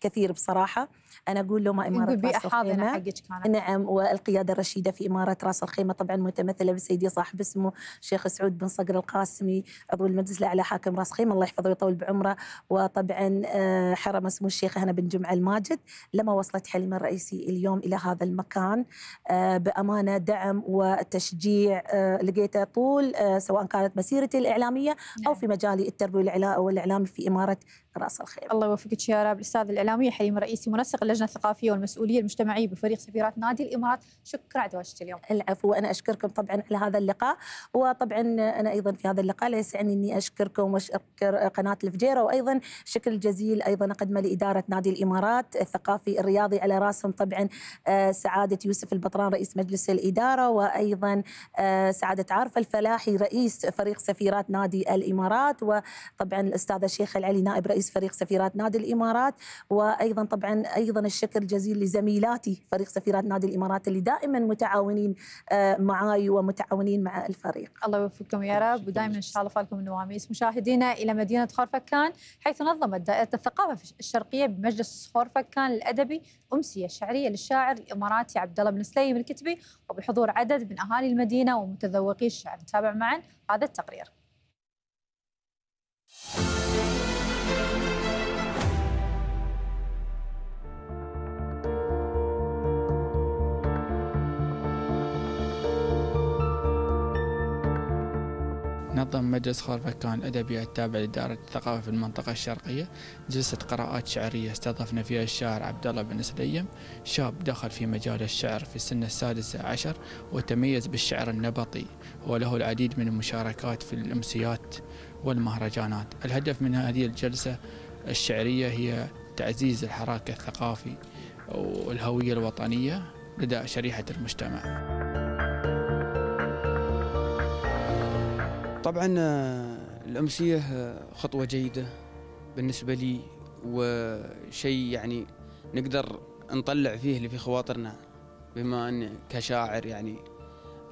كثير بصراحه انا اقول ما اماره راس الخيمه حقك كانت نعم والقياده الرشيده في اماره راس الخيمه طبعا متمثله بسيدي صاحب اسمه الشيخ سعود بن صقر القاسمي عضو المجلس الاعلى حاكم راس خيمه الله يحفظه ويطول بعمره وطبعا آه، حرم اسمه الشيخ هنا بن جمعه الماجد لما وصلت حلمه الرئيسي اليوم الى هذا المكان آه، بامانه دعم وتشجيع آه، لقيته طول سواء كانت مسيرتي الاعلاميه او نعم. في مجالي التربوي والاعلامي في اماره راس الخيمه. الله يوفقك يا رب الاستاذ الاعلاميه حليمه رئيسي منسق اللجنه الثقافيه والمسؤوليه المجتمعيه بفريق سفيرات نادي الامارات شكرا على تواجدك اليوم العفو وانا اشكركم طبعا على هذا اللقاء وطبعا انا ايضا في هذا اللقاء لا يسعني اني اشكركم واشكر قناه الفجيره وايضا الشكر الجزيل ايضا اقدمه لاداره نادي الامارات الثقافي الرياضي على راسهم طبعا آه، سعاده يوسف البطران رئيس مجلس الاداره وايضا آه، سعاده عارفه الفلاحي رئيس فريق سفيرات نادي الامارات وطبعا الاستاذه شيخ العلي نائب رئيس فريق سفيرات نادي الامارات وايضا طبعا ايضا ايضا الشكر الجزيل لزميلاتي فريق سفيرات نادي الامارات اللي دائما متعاونين آه، معاي ومتعاونين مع الفريق. الله يوفقكم يا رب ودائما ان شاء الله فالكم النواميس. مشاهدينا الى مدينه خورفكان حيث نظمت دائره الثقافه الشرقيه بمجلس خورفكان الادبي امسيه شعريه للشاعر الاماراتي عبد الله بن سليم الكتبي وبحضور عدد من اهالي المدينه ومتذوقي الشعر. نتابع معا هذا التقرير. نظم مجلس خورفكان الأدبي التابع لدارة الثقافة في المنطقة الشرقية جلسة قراءات شعرية استضفنا فيها الشاعر عبد الله بن سليم شاب دخل في مجال الشعر في السنة السادسة عشر وتميز بالشعر النبطي وله العديد من المشاركات في الأمسيات والمهرجانات الهدف من هذه الجلسة الشعرية هي تعزيز الحراك الثقافي والهوية الوطنية لدى شريحة المجتمع طبعا آه، الأمسية آه، خطوة جيدة بالنسبة لي وشيء يعني نقدر نطلع فيه اللي في خواطرنا بما أن كشاعر يعني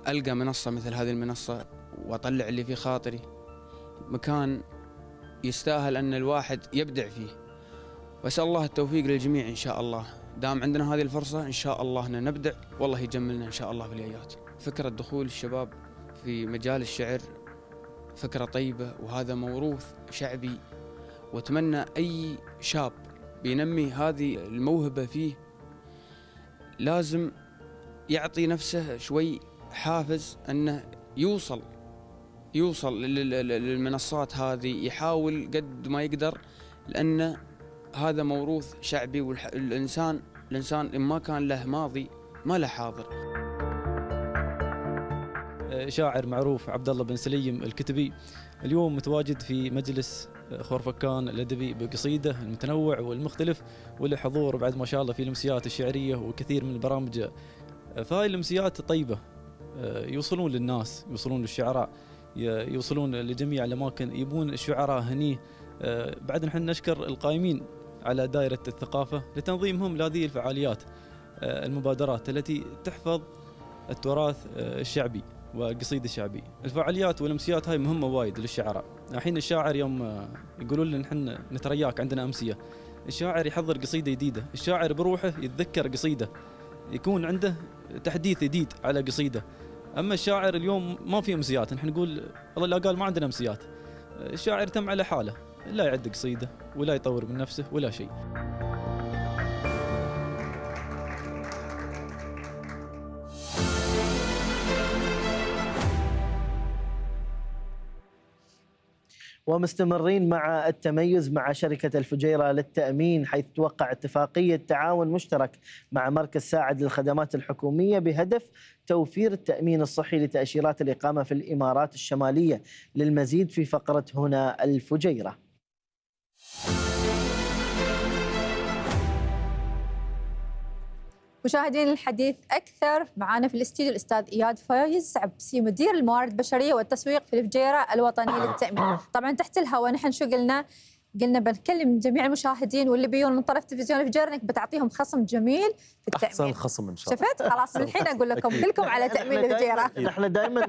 ألقى منصة مثل هذه المنصة وأطلع اللي في خاطري مكان يستاهل أن الواحد يبدع فيه وأسأل الله التوفيق للجميع إن شاء الله دام عندنا هذه الفرصة إن شاء الله أن نبدع والله يجملنا إن شاء الله في الآيات فكرة دخول الشباب في مجال الشعر فكرة طيبة وهذا موروث شعبي وأتمنى أي شاب بينمي هذه الموهبة فيه لازم يعطي نفسه شوي حافز أنه يوصل يوصل للمنصات هذه يحاول قد ما يقدر لأن هذا موروث شعبي والإنسان الإنسان إن ما كان له ماضي ما له حاضر شاعر معروف عبد الله بن سليم الكتبي اليوم متواجد في مجلس خورفكان الادبي بقصيده المتنوع والمختلف وله حضور بعد ما شاء الله في الامسيات الشعريه وكثير من البرامج فهاي الامسيات طيبه يوصلون للناس يوصلون للشعراء يوصلون لجميع الاماكن يبون الشعراء هني بعد نحن نشكر القائمين على دائره الثقافه لتنظيمهم لهذه الفعاليات المبادرات التي تحفظ التراث الشعبي والقصيده الشعبيه الفعاليات والامسيات هاي مهمه وايد للشعراء الحين الشاعر يوم آه، يقولون لنا نحن نترياك عندنا امسيه الشاعر يحضر قصيده جديده الشاعر بروحه يتذكر قصيده يكون عنده تحديث جديد على قصيده اما الشاعر اليوم ما في امسيات نحن نقول الله لا قال ما عندنا امسيات الشاعر تم على حاله لا يعد قصيده ولا يطور من نفسه ولا شيء ومستمرين مع التميز مع شركة الفجيرة للتأمين حيث توقع اتفاقية تعاون مشترك مع مركز ساعد للخدمات الحكومية بهدف توفير التأمين الصحي لتأشيرات الإقامة في الإمارات الشمالية للمزيد في فقرة هنا الفجيرة مشاهدين الحديث اكثر معانا في الاستديو الاستاذ اياد فايز عبسي مدير الموارد البشريه والتسويق في الفجيره الوطنيه للتامين طبعا تحت الهواء نحن شو قلنا قلنا بنكلم جميع المشاهدين واللي بيون من طرف تلفزيون فجرنك بتعطيهم خصم جميل في التامين احسن خصم ان شاء الله شفت خلاص الحين اقول لكم كلكم على تامين الفجيره احنا دائما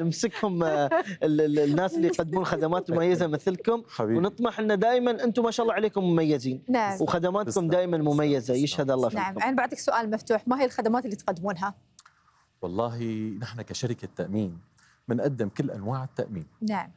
نمسكهم آه، الناس اللي يقدمون خدمات مميزه مثلكم ونطمح ان دائما انتم ما شاء الله عليكم مميزين نعم. وخدماتكم دائما مميزه يشهد الله نعم. فيكم نعم الحين بعطيك سؤال مفتوح ما هي الخدمات اللي تقدمونها والله نحن كشركه تامين بنقدم كل انواع التامين نعم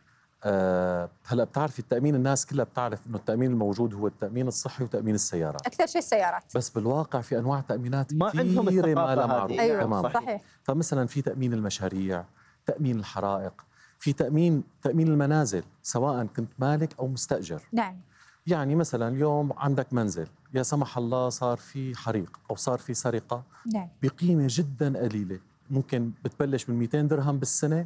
آه، هلا بتعرفي التامين الناس كلها بتعرف انه التامين الموجود هو التامين الصحي وتامين السيارات اكثر شيء السيارات بس بالواقع في انواع تامينات ما كثيره ما لها معروفه أيوة. تمام صحيح فمثلا في تامين المشاريع تامين الحرائق في تامين تامين المنازل سواء كنت مالك او مستاجر نعم يعني مثلا اليوم عندك منزل يا سمح الله صار في حريق او صار في سرقه نعم. بقيمه جدا قليله ممكن بتبلش من 200 درهم بالسنه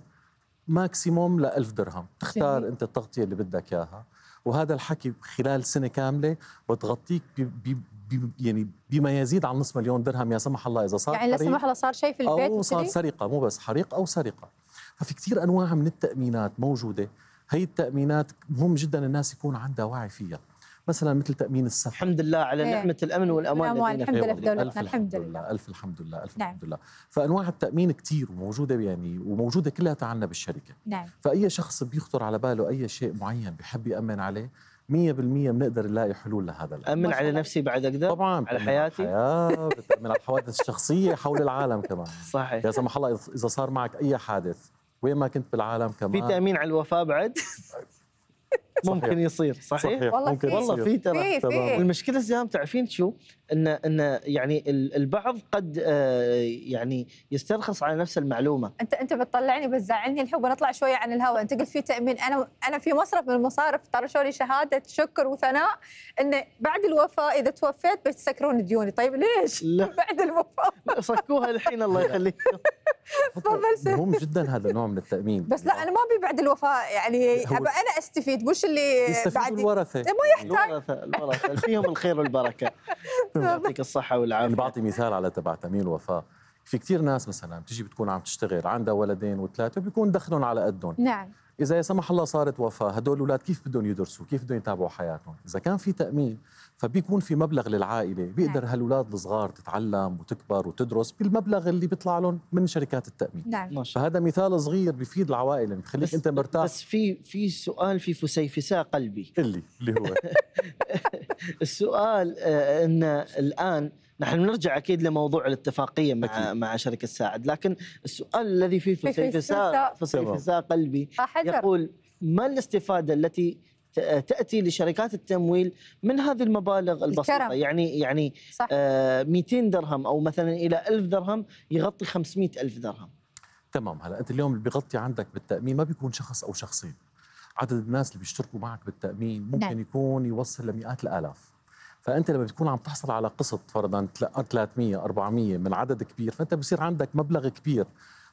ماكسيموم ل 1000 درهم تختار جميل. انت التغطيه اللي بدك اياها وهذا الحكي خلال سنه كامله بتغطيك بي بي بي يعني بما يزيد عن نصف مليون درهم يا سمح الله اذا صار يعني لا سمح الله صار شيء في البيت او صار سرقه مو بس حريق او سرقه ففي كثير انواع من التامينات موجوده هي التامينات مهم جدا الناس يكون عندها وعي فيها مثلا مثل تامين السفر الحمد لله على إيه. نعمه الامن نعم، والامان الحمد لله في أيوة، دولتنا الحمد لله الف الحمد لله الف نعم. الحمد لله فانواع التامين كثير وموجوده يعني وموجوده كلها عندنا بالشركه نعم. فاي شخص بيخطر على باله اي شيء معين بحب يامن عليه 100% بنقدر نلاقي حلول لهذا الامر امن على نفسي بعد اقدر طبعا على حياتي من بتامن على الحوادث الشخصيه حول العالم كمان صحيح يا سمح الله اذا صار معك اي حادث وين ما كنت بالعالم كمان في تامين على الوفاه بعد ممكن يصير صحيح, صحيح. والله ممكن والله في ترى المشكله زيام تعرفين شو ان ان يعني البعض قد آه، يعني يسترخص على نفس المعلومه انت انت بتطلعني بتزعلني الحين بنطلع شويه عن الهواء انت قلت في تامين انا انا في مصرف من المصارف طرشوا لي شهاده شكر وثناء ان بعد الوفاه اذا توفيت بتسكرون ديوني طيب ليش لا. بعد الوفاه صكوها الحين الله يخليك تفضل مهم جدا هذا النوع من التامين بس لا انا ما ابي بعد الوفاه يعني ابى انا استفيد مش ايش اللي بعد الورثه إيه، ما يحتاج الورثه الورثه فيهم الخير والبركه يعطيك الصحه والعافيه يعني بعطي مثال على تبع تامين وفاء في كثير ناس مثلا بتيجي بتكون عم تشتغل عندها ولدين وثلاثه وبيكون دخلهم على قدهم نعم اذا يا سمح الله صارت وفاه هدول الاولاد كيف بدهم يدرسوا كيف بدهم يتابعوا حياتهم اذا كان في تامين فبيكون في مبلغ للعائله بيقدر نعم. هالاولاد الصغار تتعلم وتكبر وتدرس بالمبلغ اللي بيطلع لهم من شركات التامين نعم. فهذا مثال صغير بيفيد العوائل يعني بخليك انت مرتاح بس في في سؤال في فسيفساء قلبي اللي اللي هو السؤال آه، ان الان نحن بنرجع اكيد لموضوع الاتفاقيه مع مع شركه ساعد لكن السؤال الذي في فسيفساء فسيفساء قلبي آه، يقول ما الاستفاده التي تاتي لشركات التمويل من هذه المبالغ البسيطه الكرم. يعني يعني صح. 200 آه، درهم او مثلا الى 1000 درهم يغطي 500 ألف درهم تمام هلا انت اليوم اللي بيغطي عندك بالتامين ما بيكون شخص او شخصين عدد الناس اللي بيشتركوا معك بالتامين نعم. ممكن نعم. يكون يوصل لمئات الالاف فانت لما بتكون عم تحصل على قسط فرضا 300 400 من عدد كبير فانت بصير عندك مبلغ كبير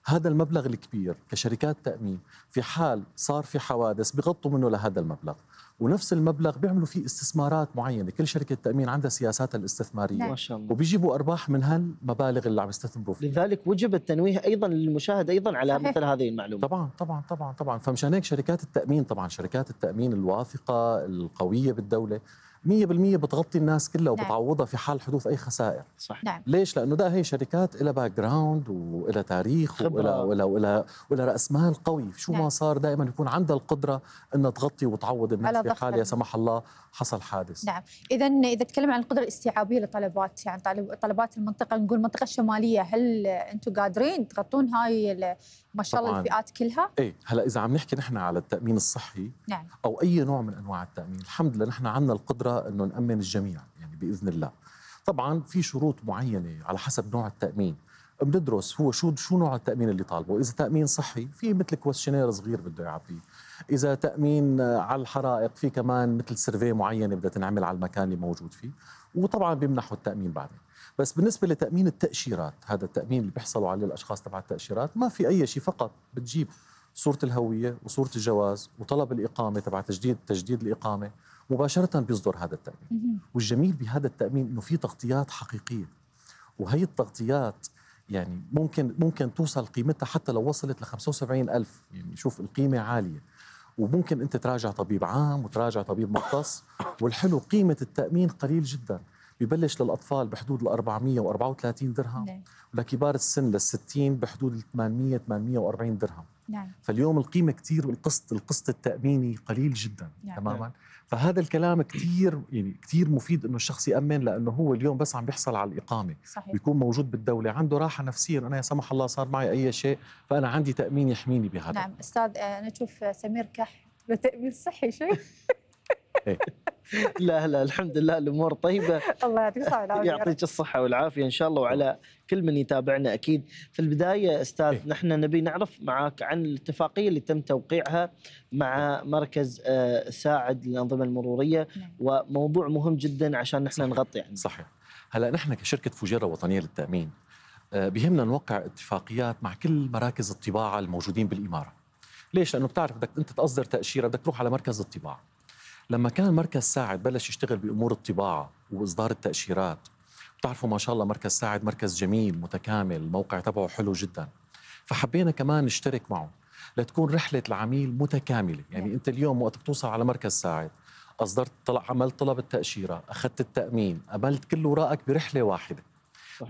هذا المبلغ الكبير كشركات تامين في حال صار في حوادث بغطوا منه لهذا المبلغ ونفس المبلغ بيعملوا فيه استثمارات معينه كل شركه تامين عندها سياساتها الاستثماريه نعم. ما شاء الله وبيجيبوا ارباح من هالمبالغ اللي عم يستثمروا فيها لذلك وجب التنويه ايضا للمشاهد ايضا على مثل هذه المعلومه طبعا طبعا طبعا طبعا فمشان هيك شركات التامين طبعا شركات التامين الواثقه القويه بالدوله 100% بتغطي الناس كلها نعم. وبتعوضها في حال حدوث اي خسائر صح نعم. ليش لانه ده هي شركات إلى باك جراوند وإلى تاريخ وإلى, ولها وإلى, وإلى راس مال قوي شو نعم. ما صار دائما يكون عندها القدره انها تغطي وتعوض الناس في حال يا سمح الله حصل حادث نعم اذا اذا تكلم عن القدره الاستيعابيه للطلبات يعني طلبات المنطقه نقول المنطقه الشماليه هل انتم قادرين تغطون هاي ما شاء الله الفئات كلها ايه هلا اذا عم نحكي نحن على التامين الصحي نعم. او اي نوع من انواع التامين الحمد لله نحن عندنا القدره انه نامن الجميع يعني باذن الله طبعا في شروط معينه على حسب نوع التامين بندرس هو شو شو نوع التامين اللي طالبه اذا تامين صحي في مثل كويشنير صغير بده يعبيه اذا تامين على الحرائق في كمان مثل سيرفي معينه بدها تنعمل على المكان اللي موجود فيه وطبعا بيمنحوا التامين بعدين بس بالنسبه لتامين التاشيرات هذا التامين اللي بيحصلوا عليه الاشخاص تبع التاشيرات ما في اي شيء فقط بتجيب صوره الهويه وصوره الجواز وطلب الاقامه تبع تجديد تجديد الاقامه مباشره بيصدر هذا التامين والجميل بهذا التامين انه في تغطيات حقيقيه وهي التغطيات يعني ممكن ممكن توصل قيمتها حتى لو وصلت ل 75 ألف يعني شوف القيمة عالية وممكن أنت تراجع طبيب عام وتراجع طبيب مختص والحلو قيمة التأمين قليل جدا ببلش للاطفال بحدود ال 434 درهم نعم. ولكبار السن لل 60 بحدود ال 800 840 درهم نعم. فاليوم القيمه كثير والقسط القسط التاميني قليل جدا نعم. تماما فهذا الكلام كثير يعني كثير مفيد انه الشخص يامن لانه هو اليوم بس عم بيحصل على الاقامه صحيح. بيكون موجود بالدوله عنده راحه نفسيه انا يا سمح الله صار معي اي شيء فانا عندي تامين يحميني بهذا نعم استاذ انا اشوف سمير كح تامين صحي شيء إيه. لا لا الحمد لله الامور طيبه الله يعطيك الصحه والعافيه يعطيك الصحه والعافيه ان شاء الله وعلى كل من يتابعنا اكيد في البدايه استاذ إيه؟ نحن نبي نعرف معك عن الاتفاقيه اللي تم توقيعها مع مركز آه، ساعد للانظمه المروريه نعم. وموضوع مهم جدا عشان نحن نغطي عنه صحيح هلا نحن كشركه فوجيرا وطنيه للتامين آه، بهمنا نوقع اتفاقيات مع كل مراكز الطباعه الموجودين بالاماره ليش لانه بتعرف بدك انت تصدر تاشيره بدك تروح على مركز الطباعه لما كان المركز ساعد بلش يشتغل بامور الطباعه واصدار التاشيرات بتعرفوا ما شاء الله مركز ساعد مركز جميل متكامل الموقع تبعه حلو جدا فحبينا كمان نشترك معه لتكون رحله العميل متكامله يعني نعم. انت اليوم وقت بتوصل على مركز ساعد اصدرت طلع عملت طلب التاشيره اخذت التامين عملت كل اوراقك برحله واحده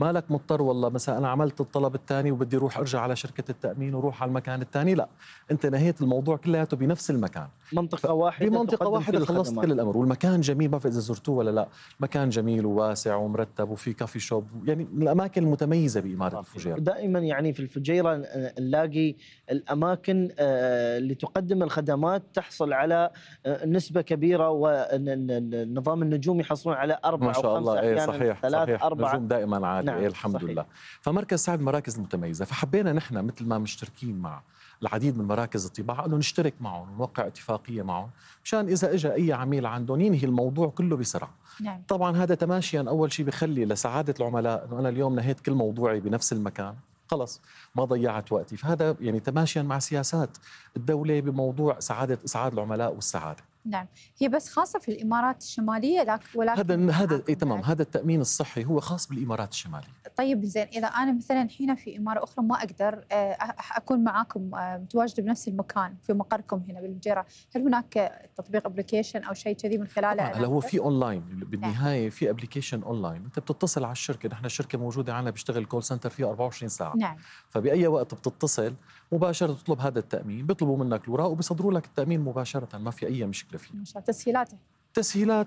مالك مضطر والله مثلا انا عملت الطلب الثاني وبدي اروح ارجع على شركه التامين وروح على المكان الثاني لا انت نهيت الموضوع كلياته بنفس المكان منطقه واحده بمنطقه واحده كل خلصت كل الامر والمكان جميل ما في اذا زرتوه ولا لا مكان جميل وواسع ومرتب وفي كافي شوب يعني من الاماكن المتميزه باماره الفجيره دائما يعني في الفجيره آه، نلاقي الاماكن آه، اللي تقدم الخدمات تحصل على آه، نسبه كبيره والنظام النجوم يحصلون على اربعه ما شاء الله ايه صحيح ثلاث صحيح اربعه نجوم دائما عالي العالي نعم. الحمد صحيح. لله فمركز سعد مراكز متميزه فحبينا نحن مثل ما مشتركين مع العديد من مراكز الطباعه انه نشترك معهم ونوقع اتفاقيه معهم مشان اذا اجى اي عميل عندهم ينهي الموضوع كله بسرعه نعم. طبعا هذا تماشيا اول شيء بخلي لسعاده العملاء انه انا اليوم نهيت كل موضوعي بنفس المكان خلص ما ضيعت وقتي فهذا يعني تماشيا مع سياسات الدوله بموضوع سعاده اسعاد العملاء والسعاده نعم هي بس خاصه في الامارات الشماليه لك ولكن هذا هذا اي تمام هذا التامين الصحي هو خاص بالامارات الشماليه طيب زين اذا انا مثلا الحين في اماره اخرى ما اقدر آه، اكون معاكم آه، متواجده بنفس المكان في مقركم هنا بالجيره هل هناك تطبيق ابلكيشن او شيء كذي من خلاله هلا هو في اونلاين نعم. بالنهايه نعم. في ابلكيشن اونلاين انت بتتصل على الشركه نحن الشركه موجوده عندنا بيشتغل كول سنتر فيه 24 ساعه نعم فباي وقت بتتصل مباشره تطلب هذا التامين بيطلبوا منك الوراق وبيصدروا لك التامين مباشره ما في اي مشكله فيه تسهيلات تسهيلات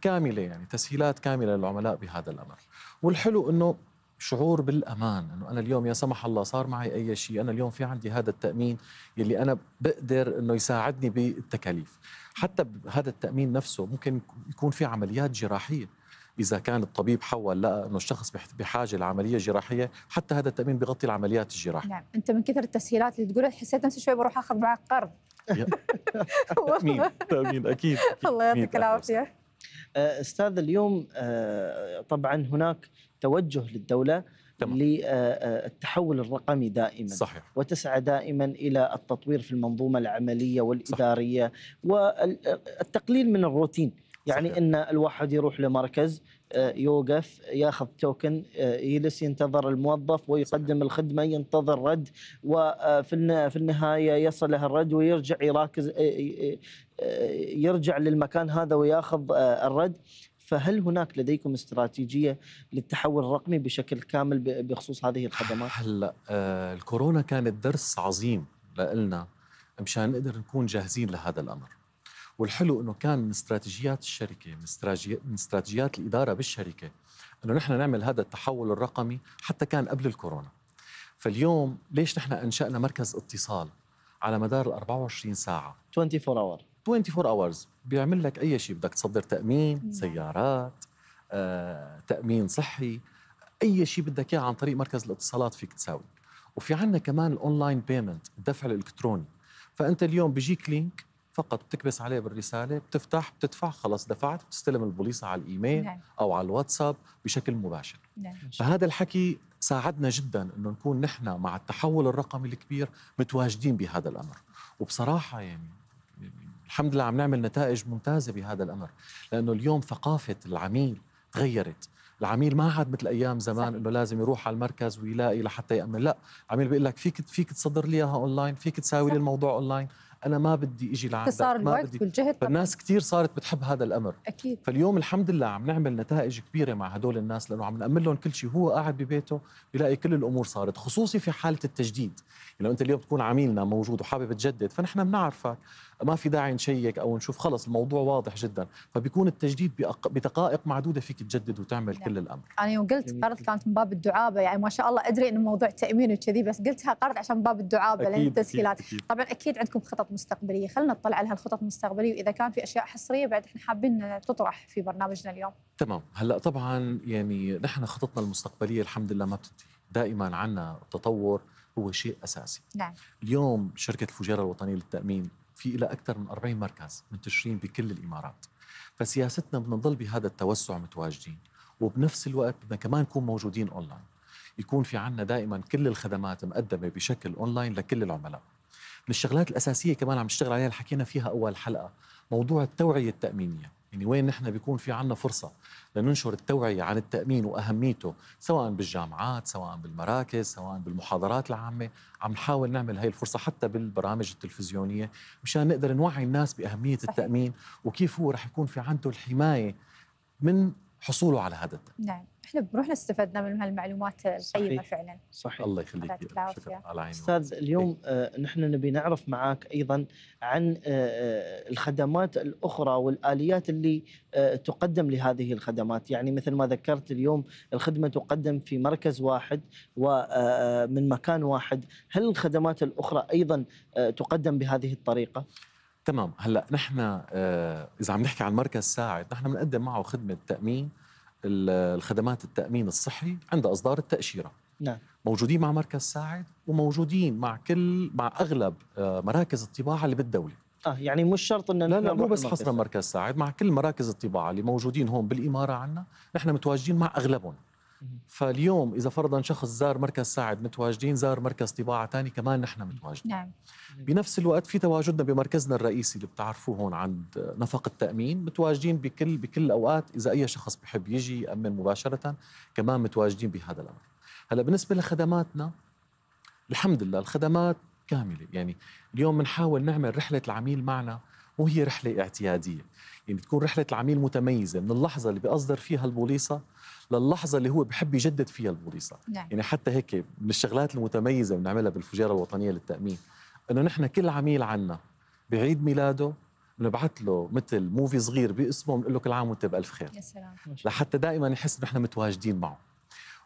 كامله يعني تسهيلات كامله للعملاء بهذا الامر والحلو انه شعور بالامان انه انا اليوم يا سمح الله صار معي اي شيء انا اليوم في عندي هذا التامين يلي انا بقدر انه يساعدني بالتكاليف حتى هذا التامين نفسه ممكن يكون في عمليات جراحيه اذا كان الطبيب حول لقى انه الشخص بحاجه لعمليه جراحيه حتى هذا التامين بغطي العمليات الجراحيه نعم انت من كثر التسهيلات اللي تقولها حسيت نفسي شوي بروح اخذ معك قرض تامين تامين اكيد الله يعطيك العافيه استاذ اليوم طبعا هناك توجه للدوله للتحول الرقمي دائما صحيح. وتسعى دائما الى التطوير في المنظومه العمليه والاداريه صح. والتقليل من الروتين يعني صحيح. ان الواحد يروح لمركز آه، يوقف ياخذ توكن آه، يجلس ينتظر الموظف ويقدم صحيح. الخدمه ينتظر رد وفي آه، في النهايه يصل له الرد ويرجع يراكز يرجع للمكان هذا وياخذ الرد فهل هناك لديكم استراتيجيه للتحول الرقمي بشكل كامل بخصوص هذه الخدمات؟ هلا الكورونا كانت درس عظيم لنا مشان نقدر نكون جاهزين لهذا الامر. والحلو انه كان من استراتيجيات الشركه من, من استراتيجيات الاداره بالشركه انه نحن نعمل هذا التحول الرقمي حتى كان قبل الكورونا فاليوم ليش نحن انشانا مركز اتصال على مدار ال 24 ساعه 24 اور 24 اورز بيعمل لك اي شيء بدك تصدر تامين سيارات آه، تامين صحي اي شيء بدك اياه عن طريق مركز الاتصالات فيك تساوي وفي عندنا كمان الاونلاين بيمنت الدفع الالكتروني فانت اليوم بيجيك لينك فقط بتكبس عليه بالرساله بتفتح بتدفع خلص دفعت بتستلم البوليصه على الايميل نعم. او على الواتساب بشكل مباشر نعم. فهذا الحكي ساعدنا جدا انه نكون نحن مع التحول الرقمي الكبير متواجدين بهذا الامر وبصراحه يعني, يعني الحمد لله عم نعمل نتائج ممتازه بهذا الامر لانه اليوم ثقافه العميل تغيرت العميل ما عاد مثل ايام زمان انه لازم يروح على المركز ويلاقي لحتى يامن لا العميل بيقول لك فيك فيك تصدر لي اياها اونلاين فيك تساوي لي الموضوع اونلاين انا ما بدي اجي لعندك صار الوقت والجهد فالناس كثير صارت بتحب هذا الامر اكيد فاليوم الحمد لله عم نعمل نتائج كبيره مع هدول الناس لانه عم نامن لهم كل شيء هو قاعد ببيته بيلاقي كل الامور صارت خصوصي في حاله التجديد يعني لو انت اليوم تكون عميلنا موجود وحابب تجدد فنحن بنعرفك ما في داعي نشيك او نشوف خلص الموضوع واضح جدا فبيكون التجديد بدقائق معدوده فيك تجدد وتعمل يعني كل الامر انا يوم قلت قرض كانت من باب الدعابه يعني ما شاء الله ادري انه موضوع تامين وكذي بس قلتها قرض عشان باب الدعابه أكيد لان التسهيلات أكيد طبعا اكيد عندكم خطط مستقبليه خلينا نطلع على هالخطط المستقبليه واذا كان في اشياء حصريه بعد احنا حابين تطرح في برنامجنا اليوم تمام هلا طبعا يعني نحن خططنا المستقبليه الحمد لله ما بتنتهي دائما عنا التطور هو شيء اساسي نعم اليوم شركه الفجيره الوطنيه للتامين في إلى أكثر من 40 مركز منتشرين بكل الإمارات فسياستنا بدنا نضل بهذا التوسع متواجدين وبنفس الوقت بدنا كمان نكون موجودين أونلاين يكون في عنا دائما كل الخدمات مقدمة بشكل أونلاين لكل العملاء من الشغلات الأساسية كمان عم نشتغل عليها اللي حكينا فيها أول حلقة موضوع التوعية التأمينية يعني وين نحن بيكون في عنا فرصة لننشر التوعية عن التأمين وأهميته سواء بالجامعات سواء بالمراكز سواء بالمحاضرات العامة عم نحاول نعمل هاي الفرصة حتى بالبرامج التلفزيونية مشان نقدر نوعي الناس بأهمية التأمين وكيف هو رح يكون في عنده الحماية من حصوله على هذا الدعم نعم احنا بروحنا استفدنا من هالمعلومات القيمه فعلا صحيح الله يخليك شكرا على استاذ اليوم آه نحن نبي نعرف معك ايضا عن آه،, آه الخدمات الاخرى والاليات اللي آه تقدم لهذه الخدمات يعني مثل ما ذكرت اليوم الخدمه تقدم في مركز واحد ومن آه، آه، مكان واحد هل الخدمات الاخرى ايضا تقدم بهذه الطريقه تمام هلا نحن آه، اذا عم نحكي عن مركز ساعد نحن بنقدم معه خدمه تامين الخدمات التامين الصحي عند اصدار التاشيره نعم موجودين مع مركز ساعد وموجودين مع كل مع اغلب آه، مراكز الطباعه اللي بالدوله اه يعني مش شرط ان لا لا مو بس حصرا مركز ساعد مع كل مراكز الطباعه اللي موجودين هون بالاماره عندنا نحن متواجدين مع اغلبهم فاليوم اذا فرضا شخص زار مركز ساعد متواجدين زار مركز طباعه ثاني كمان نحن متواجدين نعم. بنفس الوقت في تواجدنا بمركزنا الرئيسي اللي بتعرفوه هون عند نفق التامين متواجدين بكل بكل الاوقات اذا اي شخص بحب يجي يامن مباشره كمان متواجدين بهذا الامر هلا بالنسبه لخدماتنا الحمد لله الخدمات كامله يعني اليوم بنحاول نعمل رحله العميل معنا مو هي رحله اعتياديه يعني تكون رحله العميل متميزه من اللحظه اللي بيصدر فيها البوليصه للحظه اللي هو بحب يجدد فيها الماضي صار نعم. يعني حتى هيك من الشغلات المتميزه بنعملها بالفجيره الوطنيه للتامين انه نحن كل عميل عنا بعيد ميلاده بنبعث له مثل موفي صغير باسمه بنقول له كل عام وانت بالف خير يا سلام لحتى دائما يحس نحن متواجدين معه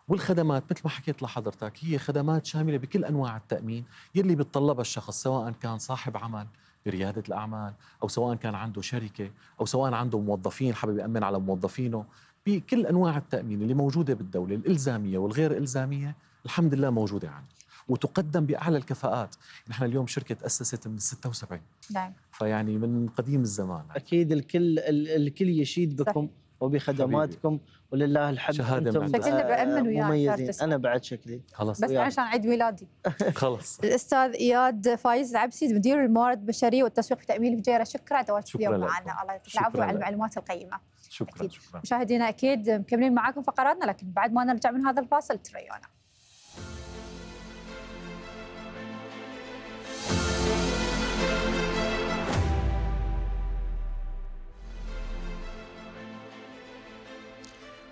والخدمات مثل ما حكيت لحضرتك هي خدمات شامله بكل انواع التامين يلي بيتطلبها الشخص سواء كان صاحب عمل برياده الاعمال او سواء كان عنده شركه او سواء عنده موظفين حابب يامن على موظفينه بكل انواع التامين اللي موجوده بالدوله الالزاميه والغير الزاميه الحمد لله موجوده عندنا وتقدم باعلى الكفاءات نحن اليوم شركه تاسست من 76 نعم فيعني من قديم الزمان اكيد الكل الكل يشيد بكم صحيح. وبخدماتكم ولله الحمد شهادة انتم شكلنا بامن آه، وياك مميزين انا بعد شكلي خلاص بس وياك. عشان عيد ميلادي خلاص الاستاذ اياد فايز العبسي مدير الموارد البشريه والتسويق تامين الفجيره شكرا تواجدك اليوم معنا الله يعطيك العافيه على المعلومات القيمه شكرا أكيد. شكرا مشاهدينا اكيد مكملين معاكم فقراتنا لكن بعد ما نرجع من هذا الفاصل تريونا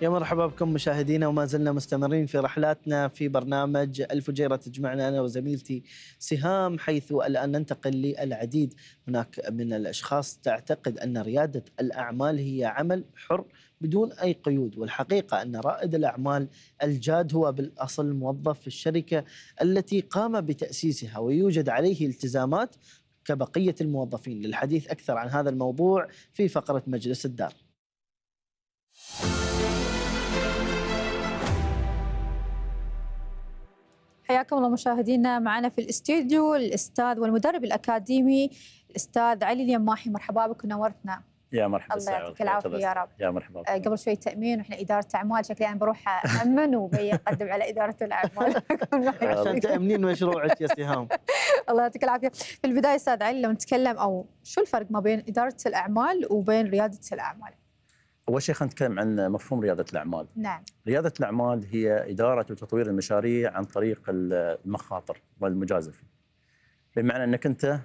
يا مرحبا بكم مشاهدينا وما زلنا مستمرين في رحلاتنا في برنامج الفجيرة تجمعنا أنا وزميلتي سهام حيث الآن ننتقل للعديد هناك من الأشخاص تعتقد أن ريادة الأعمال هي عمل حر بدون أي قيود والحقيقة أن رائد الأعمال الجاد هو بالأصل موظف في الشركة التي قام بتأسيسها ويوجد عليه التزامات كبقية الموظفين للحديث أكثر عن هذا الموضوع في فقرة مجلس الدار حياكم الله مشاهدينا معنا في الاستديو الاستاذ والمدرب الاكاديمي الاستاذ علي اليماحي مرحبا بك ونورتنا يا مرحبا الله يعطيك العافيه يا رب يا مرحبا آه قبل شوي تامين واحنا اداره اعمال شكلي انا بروح امن وبي اقدم على اداره الاعمال عشان آه، تامنين مشروعك يا سهام الله يعطيك العافيه في البدايه استاذ علي لو نتكلم او شو الفرق ما بين اداره الاعمال وبين رياده الاعمال اول شيء خلينا نتكلم عن مفهوم رياده الاعمال. نعم. رياده الاعمال هي اداره وتطوير المشاريع عن طريق المخاطر والمجازفه. بمعنى انك انت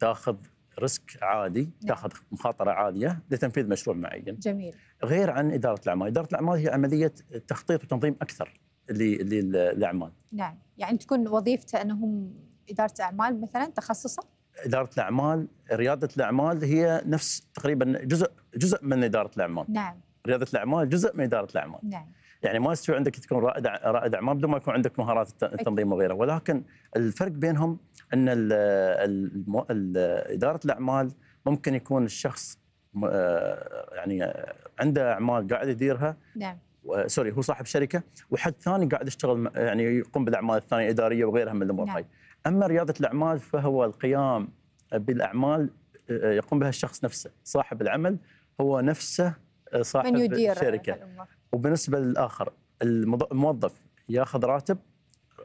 تاخذ ريسك عادي، نعم. تاخذ مخاطره عاليه لتنفيذ مشروع معين. جميل. غير عن اداره الاعمال، اداره الاعمال هي عمليه تخطيط وتنظيم اكثر للاعمال. نعم، يعني تكون وظيفته انهم اداره اعمال مثلا تخصصه؟ اداره الاعمال رياده الاعمال هي نفس تقريبا جزء جزء من اداره الاعمال نعم رياده الاعمال جزء من اداره الاعمال نعم يعني ما يستوي عندك تكون رائد رائد اعمال بدون ما يكون عندك مهارات التنظيم وغيره ولكن الفرق بينهم ان الـ الـ الـ اداره الاعمال ممكن يكون الشخص آه، يعني عنده اعمال قاعد يديرها نعم سوري هو صاحب شركه وحد ثاني قاعد يشتغل يعني يقوم بالاعمال الثانيه اداريه وغيرها من الامور نعم. هاي طيب. اما رياده الاعمال فهو القيام بالاعمال آه، يقوم بها الشخص نفسه صاحب العمل هو نفسه آه، صاحب من يدير الشركه يعني وبالنسبه للاخر الموظف ياخذ راتب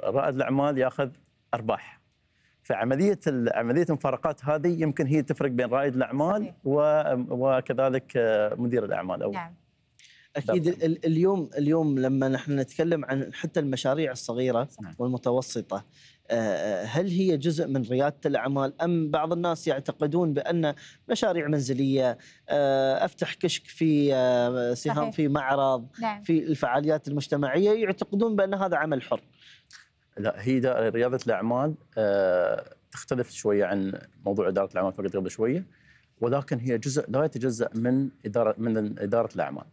رائد الاعمال ياخذ ارباح فعمليه عمليه المفارقات هذه يمكن هي تفرق بين رائد الاعمال وكذلك آه، مدير الاعمال او نعم. اكيد اليوم اليوم لما نحن نتكلم عن حتى المشاريع الصغيره صح. نعم. والمتوسطه آه، آه، هل هي جزء من رياده الاعمال ام بعض الناس يعتقدون بان مشاريع منزليه آه، افتح كشك في سهام في معرض نعم. في الفعاليات المجتمعيه يعتقدون بان هذا عمل حر لا هي رياده الاعمال تختلف شويه عن موضوع اداره الاعمال فقط قبل شويه ولكن هي جزء لا يتجزا من اداره من اداره الاعمال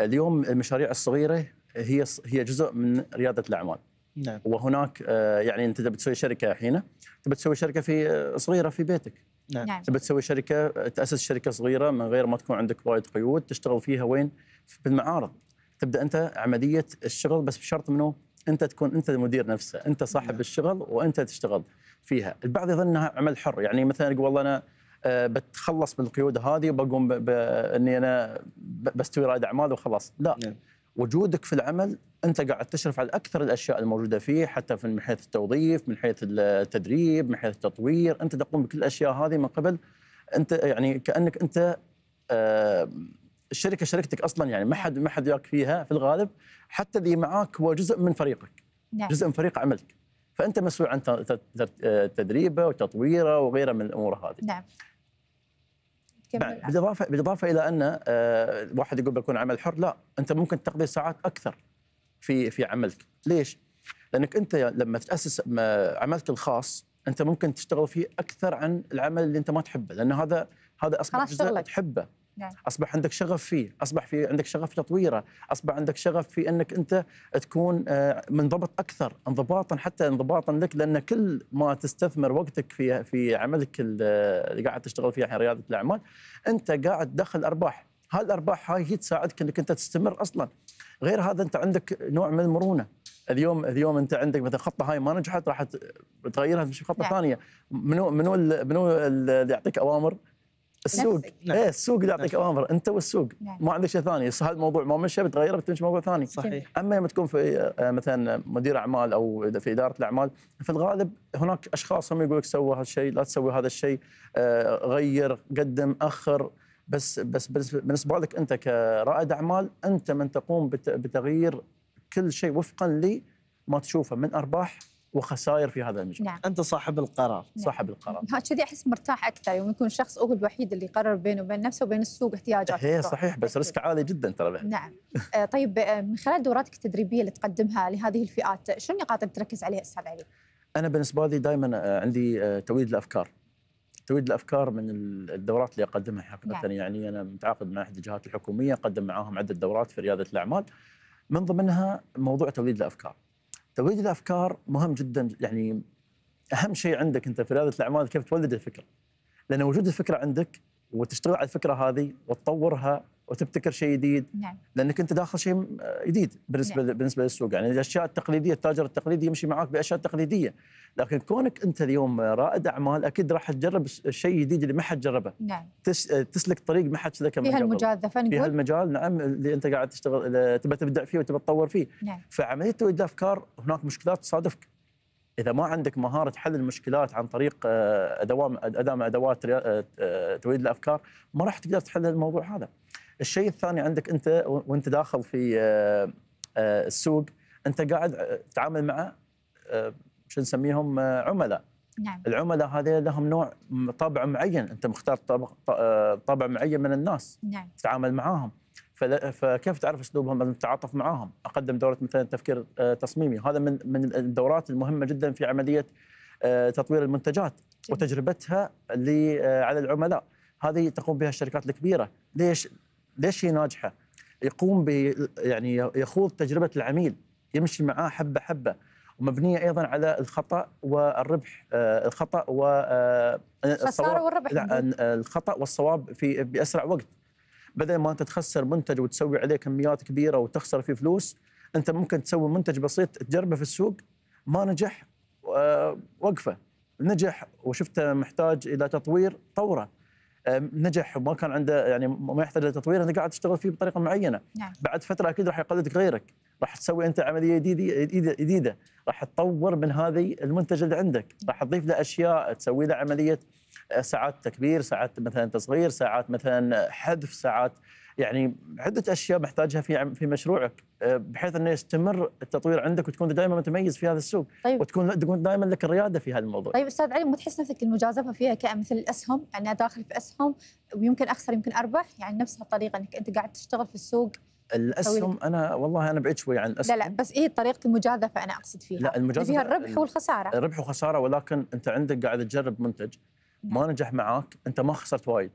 اليوم المشاريع الصغيره هي هي جزء من رياده الاعمال نعم. وهناك آه، يعني انت تبي تسوي شركه الحين تبي تسوي شركه في آه، صغيره في بيتك نعم, نعم. تبي تسوي شركه آه، تاسس شركه صغيره من غير ما تكون عندك وايد قيود تشتغل فيها وين؟ في المعارض تبدا انت عمليه الشغل بس بشرط منه انت تكون انت المدير نفسه، انت صاحب نعم. الشغل وانت تشتغل فيها، البعض يظن انها عمل حر يعني مثلا يقول والله انا بتخلص من القيود هذه وبقوم باني انا بستوي رائد اعمال وخلاص، لا نعم. وجودك في العمل انت قاعد تشرف على اكثر الاشياء الموجوده فيه حتى في من حيث التوظيف من حيث التدريب من حيث التطوير انت تقوم بكل الاشياء هذه من قبل انت يعني كانك انت آه الشركه شركتك اصلا يعني ما حد ما حد وياك فيها في الغالب حتى اللي معاك هو جزء من فريقك نعم. جزء من فريق عملك فانت مسؤول عن آه، تدريبه وتطويره وغيره من الامور هذه نعم بالاضافه بالاضافه الى ان آه، واحد يقول بيكون عمل حر لا انت ممكن تقضي ساعات اكثر في في عملك ليش لانك انت لما تاسس آه، عملك الخاص انت ممكن تشتغل فيه اكثر عن العمل اللي انت ما تحبه لان هذا هذا اصبح جزء تحبه نعم. اصبح عندك شغف فيه اصبح في عندك شغف في تطويره اصبح عندك شغف في انك انت تكون آه، منضبط اكثر انضباطا حتى انضباطا لك لان كل ما تستثمر وقتك في في عملك آه، اللي قاعد تشتغل فيه الحين رياده الاعمال انت قاعد تدخل ارباح هالارباح هاي هي تساعدك انك انت تستمر اصلا غير هذا انت عندك نوع من المرونه اليوم اليوم انت عندك مثلا خطه هاي ما نجحت راح تغيرها في خطه نعم. ثانيه منو منو منو اللي يعطيك اوامر السوق نفسك. ايه السوق اللي يعطيك اوامر انت والسوق نعم. ما عندك شيء ثاني هذا الموضوع ما مشى بتغيره بتمشي موضوع ثاني صحيح اما لما تكون في آه، مثلا مدير اعمال او في اداره الاعمال في الغالب هناك اشخاص هم يقول لك سوى هذا الشيء لا تسوي هذا الشيء آه، غير قدم اخر بس بس بالنسبه لك انت كرائد اعمال انت من تقوم بتغيير كل شيء وفقا لما تشوفه من ارباح وخسائر في هذا المجال نعم. انت صاحب القرار نعم. صاحب القرار كذي احس مرتاح اكثر يوم يعني يكون الشخص هو الوحيد اللي يقرر بينه وبين نفسه وبين السوق احتياجاته هي صحيح بس ريسك عالي جدا ترى نعم آه، طيب آه، من خلال دوراتك التدريبيه اللي تقدمها لهذه الفئات شو النقاط اللي تركز عليها استاذ علي انا بالنسبه لي دائما آه، عندي توليد الافكار توليد الافكار من الدورات اللي اقدمها حقيقه نعم. يعني انا متعاقد مع احد الجهات الحكوميه اقدم معاهم عده دورات في رياده الاعمال من ضمنها موضوع توليد الافكار توليد الافكار مهم جدا يعني اهم شيء عندك انت في رياده الاعمال كيف تولد الفكره لان وجود الفكره عندك وتشتغل على الفكره هذه وتطورها وتبتكر شيء جديد نعم. لانك انت داخل شيء آه، جديد بالنسبه نعم. بالنسبه للسوق يعني الاشياء التقليديه التاجر التقليدي يمشي معاك باشياء تقليديه لكن كونك انت اليوم رائد اعمال اكيد راح تجرب شيء جديد اللي ما حد جربه نعم تس... آه، تسلك طريق ما حد سلكه في هالمجازفه نقول في هالمجال نعم اللي انت قاعد تشتغل تبى تبدع فيه وتبى تطور فيه نعم. فعمليه توليد الافكار هناك مشكلات تصادفك اذا ما عندك مهاره حل المشكلات عن طريق آه، ادوات ادوات توليد الافكار ما راح تقدر تحل الموضوع هذا الشيء الثاني عندك انت وانت داخل في آه، آه، السوق انت قاعد آه، تتعامل مع شو نسميهم عملاء نعم. العملاء هذه لهم نوع طابع معين انت مختار طابع معين من الناس نعم. تتعامل معاهم فكيف تعرف اسلوبهم لازم تتعاطف معاهم اقدم دوره مثلا تفكير تصميمي هذا من من الدورات المهمه جدا في عمليه تطوير المنتجات جميل. وتجربتها على العملاء هذه تقوم بها الشركات الكبيره ليش ليش هي ناجحه؟ يقوم ب يعني يخوض تجربه العميل يمشي معاه حبه حبه ومبنيه ايضا على الخطا والربح آه، الخطا و آه، آه، الخساره والربح الخطا والصواب في باسرع وقت بدل ما انت تخسر منتج وتسوي عليه كميات كبيره وتخسر فيه فلوس انت ممكن تسوي منتج بسيط تجربه في السوق ما نجح وقفه نجح وشفته محتاج الى تطوير طوره نجح وما كان عنده يعني ما يحتاج لتطوير انت قاعد تشتغل فيه بطريقه معينه نعم. بعد فتره اكيد راح يقلدك غيرك راح تسوي انت عمليه جديده جديده راح تطور من هذه المنتج اللي عندك نعم. راح تضيف له اشياء تسوي له عمليه أه، ساعات تكبير ساعات مثلا تصغير ساعات مثلا حذف ساعات يعني عده اشياء محتاجها في في مشروعك آه، بحيث انه يستمر التطوير عندك وتكون دائما متميز في هذا السوق طيب. وتكون تكون دائما لك الرياده في هذا الموضوع. طيب استاذ علي مو تحس نفسك المجازفه فيها كمثل الاسهم يعني انا داخل في اسهم ويمكن اخسر يمكن اربح يعني نفس الطريقه انك انت قاعد تشتغل في السوق الاسهم انا والله انا بعيد شوي عن الاسهم لا لا بس ايه طريقه المجازفه انا اقصد فيها لا المجازفه فيها الربح والخساره الربح وخساره ولكن انت عندك قاعد تجرب منتج ما نعم. نجح معاك انت ما خسرت وايد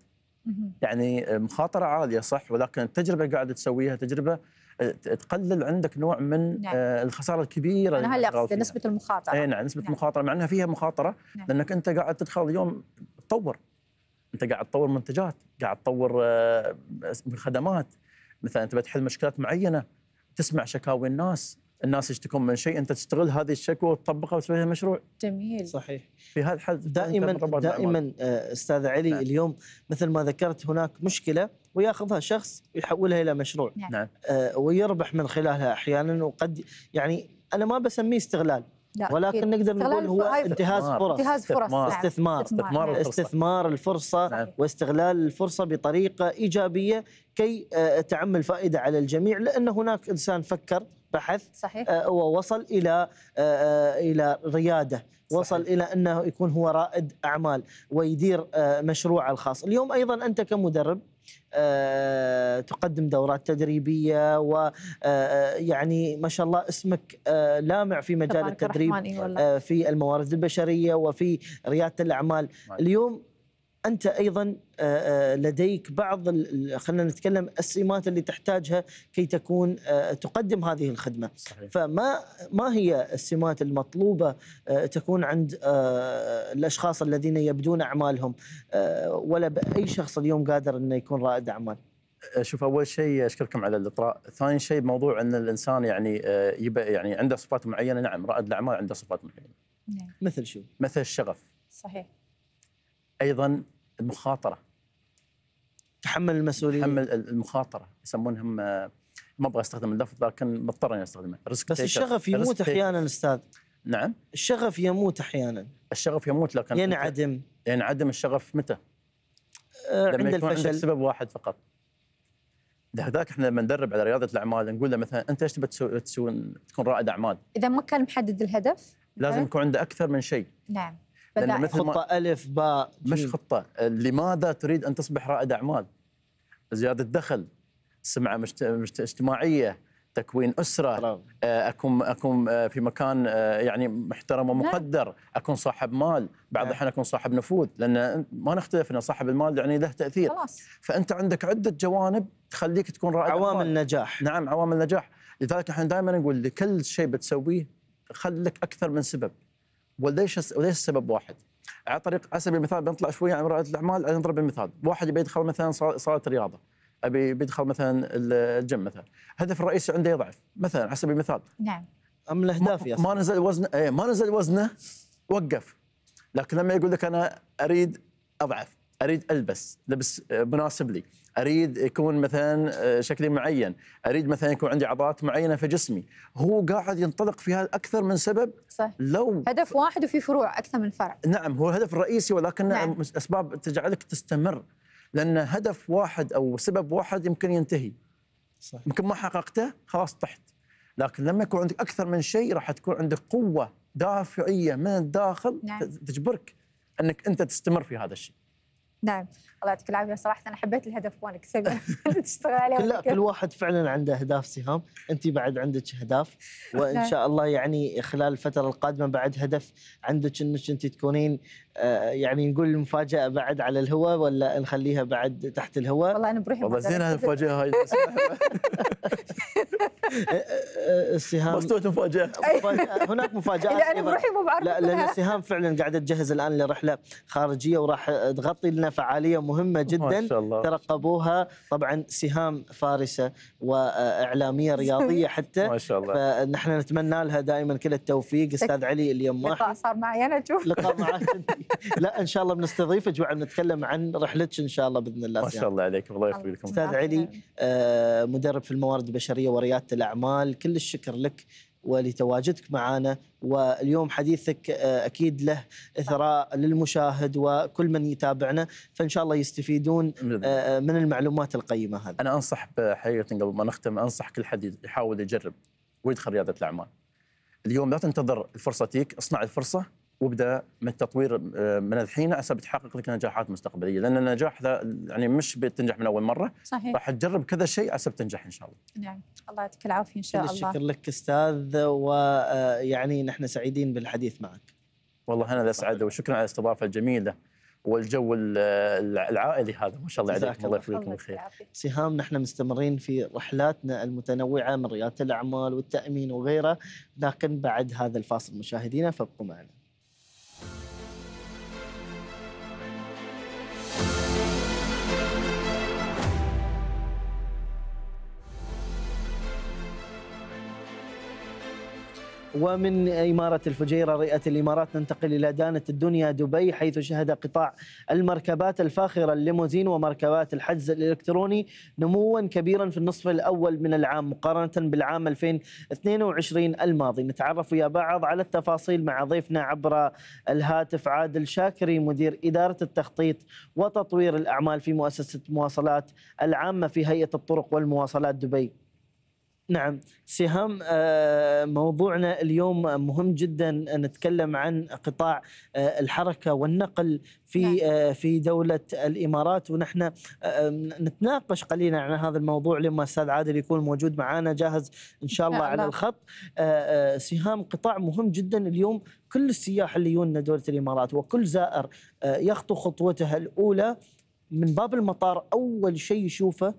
يعني مخاطره عاليه صح ولكن التجربه قاعده تسويها تجربه آه، تقلل عندك نوع من نعم. آه، الخساره الكبيره انا هلا نسبه المخاطره اي نعم نسبه نعم. المخاطره مع انها فيها مخاطره نعم. لانك انت قاعد تدخل اليوم تطور انت قاعد تطور منتجات قاعد تطور آه، خدمات مثلا انت بتحل مشكلات معينه تسمع شكاوي الناس الناس يشتكون من شيء انت تستغل هذه الشكوى وتطبقها وتسوي لها مشروع جميل صحيح في هذا الحال دائما دائما آه، استاذ علي نعم. اليوم مثل ما ذكرت هناك مشكله وياخذها شخص ويحولها الى مشروع نعم. نعم آه ويربح من خلالها احيانا وقد يعني انا ما بسميه استغلال لا ولكن نقدر نقول هو انتهاز فرص انتهاز فرص استثمار نعم. استثمار, استثمار, نعم. استثمار الفرصه نعم. واستغلال الفرصه بطريقه ايجابيه كي آه، تعم الفائده على الجميع لان هناك انسان فكر بحث صحيح. آه، ووصل الى آه، آه، الى رياده وصل صحيح. الى انه يكون هو رائد اعمال ويدير مشروعه الخاص اليوم ايضا انت كمدرب تقدم دورات تدريبيه ويعني ما شاء الله اسمك لامع في مجال التدريب في الموارد البشريه وفي رياده الاعمال نعم. اليوم انت ايضا آه، آه، لديك بعض خلينا نتكلم السمات اللي تحتاجها كي تكون آه، تقدم هذه الخدمه صحيح. فما ما هي السمات المطلوبه تكون عند الاشخاص الذين يبدون اعمالهم ولا باي شخص اليوم قادر انه يكون رائد اعمال شوف اول شيء اشكركم على الاطراء، ثاني شيء موضوع ان الانسان يعني يبقى يعني عنده صفات معينه، نعم رائد الاعمال عنده صفات معينه. نعم. مثل شو؟ مثل الشغف. صحيح. ايضا المخاطره تحمل المسؤوليه تحمل المخاطره يسمونهم ما ابغى استخدم اللفظ لكن مضطر اني استخدمه ريسك بس الشغف يموت احيانا استاذ نعم الشغف يموت احيانا الشغف يموت لكن ينعدم ينعدم الشغف متى؟ آه لما عند يكون الفشل عندك سبب واحد فقط لهذاك احنا لما ندرب على رياده الاعمال نقول له مثلا انت ايش تبي تسوي تكون رائد اعمال؟ اذا ما كان محدد الهدف لازم يكون عنده اكثر من شيء نعم لأن مثل خطة ألف باء مش خطة لماذا تريد أن تصبح رائد أعمال زيادة دخل سمعة مشت... اجتماعية تكوين أسرة آه، أكون أكون آه، في مكان آه، يعني محترم ومقدر أكون صاحب مال بعض الأحيان أكون صاحب نفوذ لأن ما نختلف أن صاحب المال يعني له تأثير خلاص. فأنت عندك عدة جوانب تخليك تكون رائد عوامل النجاح نعم عوامل النجاح لذلك احنا دائما نقول لكل شيء بتسويه خلك أكثر من سبب وليش وليش السبب واحد؟ على طريق على سبيل المثال بنطلع شويه عن رائد الاعمال نضرب المثال، واحد يبي يدخل مثلا صاله رياضه، ابي بيدخل مثلا الجيم مثلا، الهدف الرئيسي عنده يضعف مثلا على سبيل المثال نعم ام الاهداف ما نزل وزنه ايه ما نزل وزنه وقف لكن لما يقول لك انا اريد اضعف اريد البس لبس آه، مناسب لي اريد يكون مثلا آه، شكلي معين اريد مثلا يكون عندي عضلات معينه في جسمي هو قاعد ينطلق في هذا اكثر من سبب صح. لو هدف واحد وفي فروع اكثر من فرع نعم هو الهدف الرئيسي ولكن نعم. اسباب تجعلك تستمر لان هدف واحد او سبب واحد يمكن ينتهي صح. يمكن ما حققته خلاص طحت لكن لما يكون عندك اكثر من شيء راح تكون عندك قوه دافعيه من الداخل نعم. تجبرك انك انت تستمر في هذا الشيء نعم الله يعطيك العافيه صراحه انا حبيت الهدف وانك تشتغل عليه لا كل واحد فعلا عنده اهداف سهام انت بعد عندك اهداف نعم. وان شاء الله يعني خلال الفتره القادمه بعد هدف عندك انك انت تكونين آه، يعني نقول المفاجاه بعد على الهواء ولا نخليها بعد تحت الهواء والله انا بروحي والله زين المفاجاه هاي آه، آه، السهام مستوت مفاجاه هناك مفاجاه انا بروحي مو بعرف لا لان السهام فعلا قاعده تجهز الان لرحله خارجيه وراح تغطي لنا فعاليه مهمه جدا ما شاء الله. ترقبوها طبعا سهام فارسه واعلاميه رياضيه حتى ما شاء الله فنحن نتمنى لها دائما كل التوفيق استاذ علي اليوم لقاء صار معي انا اشوف لقاء معك لا ان شاء الله بنستضيفك وبنتكلم عن رحلتك ان شاء الله باذن الله ما شاء الله عليك الله لكم استاذ علي آه، مدرب في الموارد البشريه ورياده الاعمال كل الشكر لك ولتواجدك معنا واليوم حديثك آه، اكيد له اثراء للمشاهد وكل من يتابعنا فان شاء الله يستفيدون آه، من المعلومات القيمه هذه. انا انصح حقيقه قبل ما نختم انصح كل حد يحاول يجرب ويدخل رياده الاعمال. اليوم لا تنتظر الفرصه تيك، اصنع الفرصه وابدا من التطوير آه، من الحين عسى بتحقق لك نجاحات مستقبليه لان النجاح ذا يعني مش بتنجح من اول مره صحيح راح تجرب كذا شيء عسى بتنجح ان شاء الله نعم الله يعطيك العافيه ان شاء الله شكرا لك استاذ ويعني آه، نحن سعيدين بالحديث معك والله انا اسعد وشكرا على الاستضافه الجميله والجو العائلي هذا ما شاء الله عليكم الله يخليكم الخير سهام نحن مستمرين في رحلاتنا المتنوعه من رياده الاعمال والتامين وغيره لكن بعد هذا الفاصل مشاهدينا فابقوا معنا ومن إمارة الفجيرة رئة الإمارات ننتقل إلى دانة الدنيا دبي حيث شهد قطاع المركبات الفاخرة الليموزين ومركبات الحجز الإلكتروني نموا كبيرا في النصف الأول من العام مقارنة بالعام 2022 الماضي نتعرف يا بعض على التفاصيل مع ضيفنا عبر الهاتف عادل شاكري مدير إدارة التخطيط وتطوير الأعمال في مؤسسة مواصلات العامة في هيئة الطرق والمواصلات دبي نعم سهام آه، موضوعنا اليوم مهم جدا نتكلم عن قطاع آه، الحركه والنقل في نعم. آه، في دوله الامارات ونحن نتناقش قليلا عن هذا الموضوع لما استاذ عادل يكون موجود معنا جاهز ان شاء الله على الخط سهام قطاع مهم جدا اليوم كل السياح اللي يجون دوله الامارات وكل زائر يخطو خطوته الاولى من باب المطار اول شيء يشوفه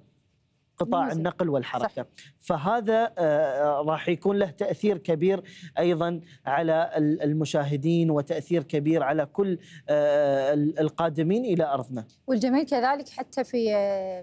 قطاع النقل والحركه صح. فهذا آه، آه، راح يكون له تاثير كبير ايضا على المشاهدين وتاثير كبير على كل آه، القادمين الى ارضنا والجميل كذلك حتى في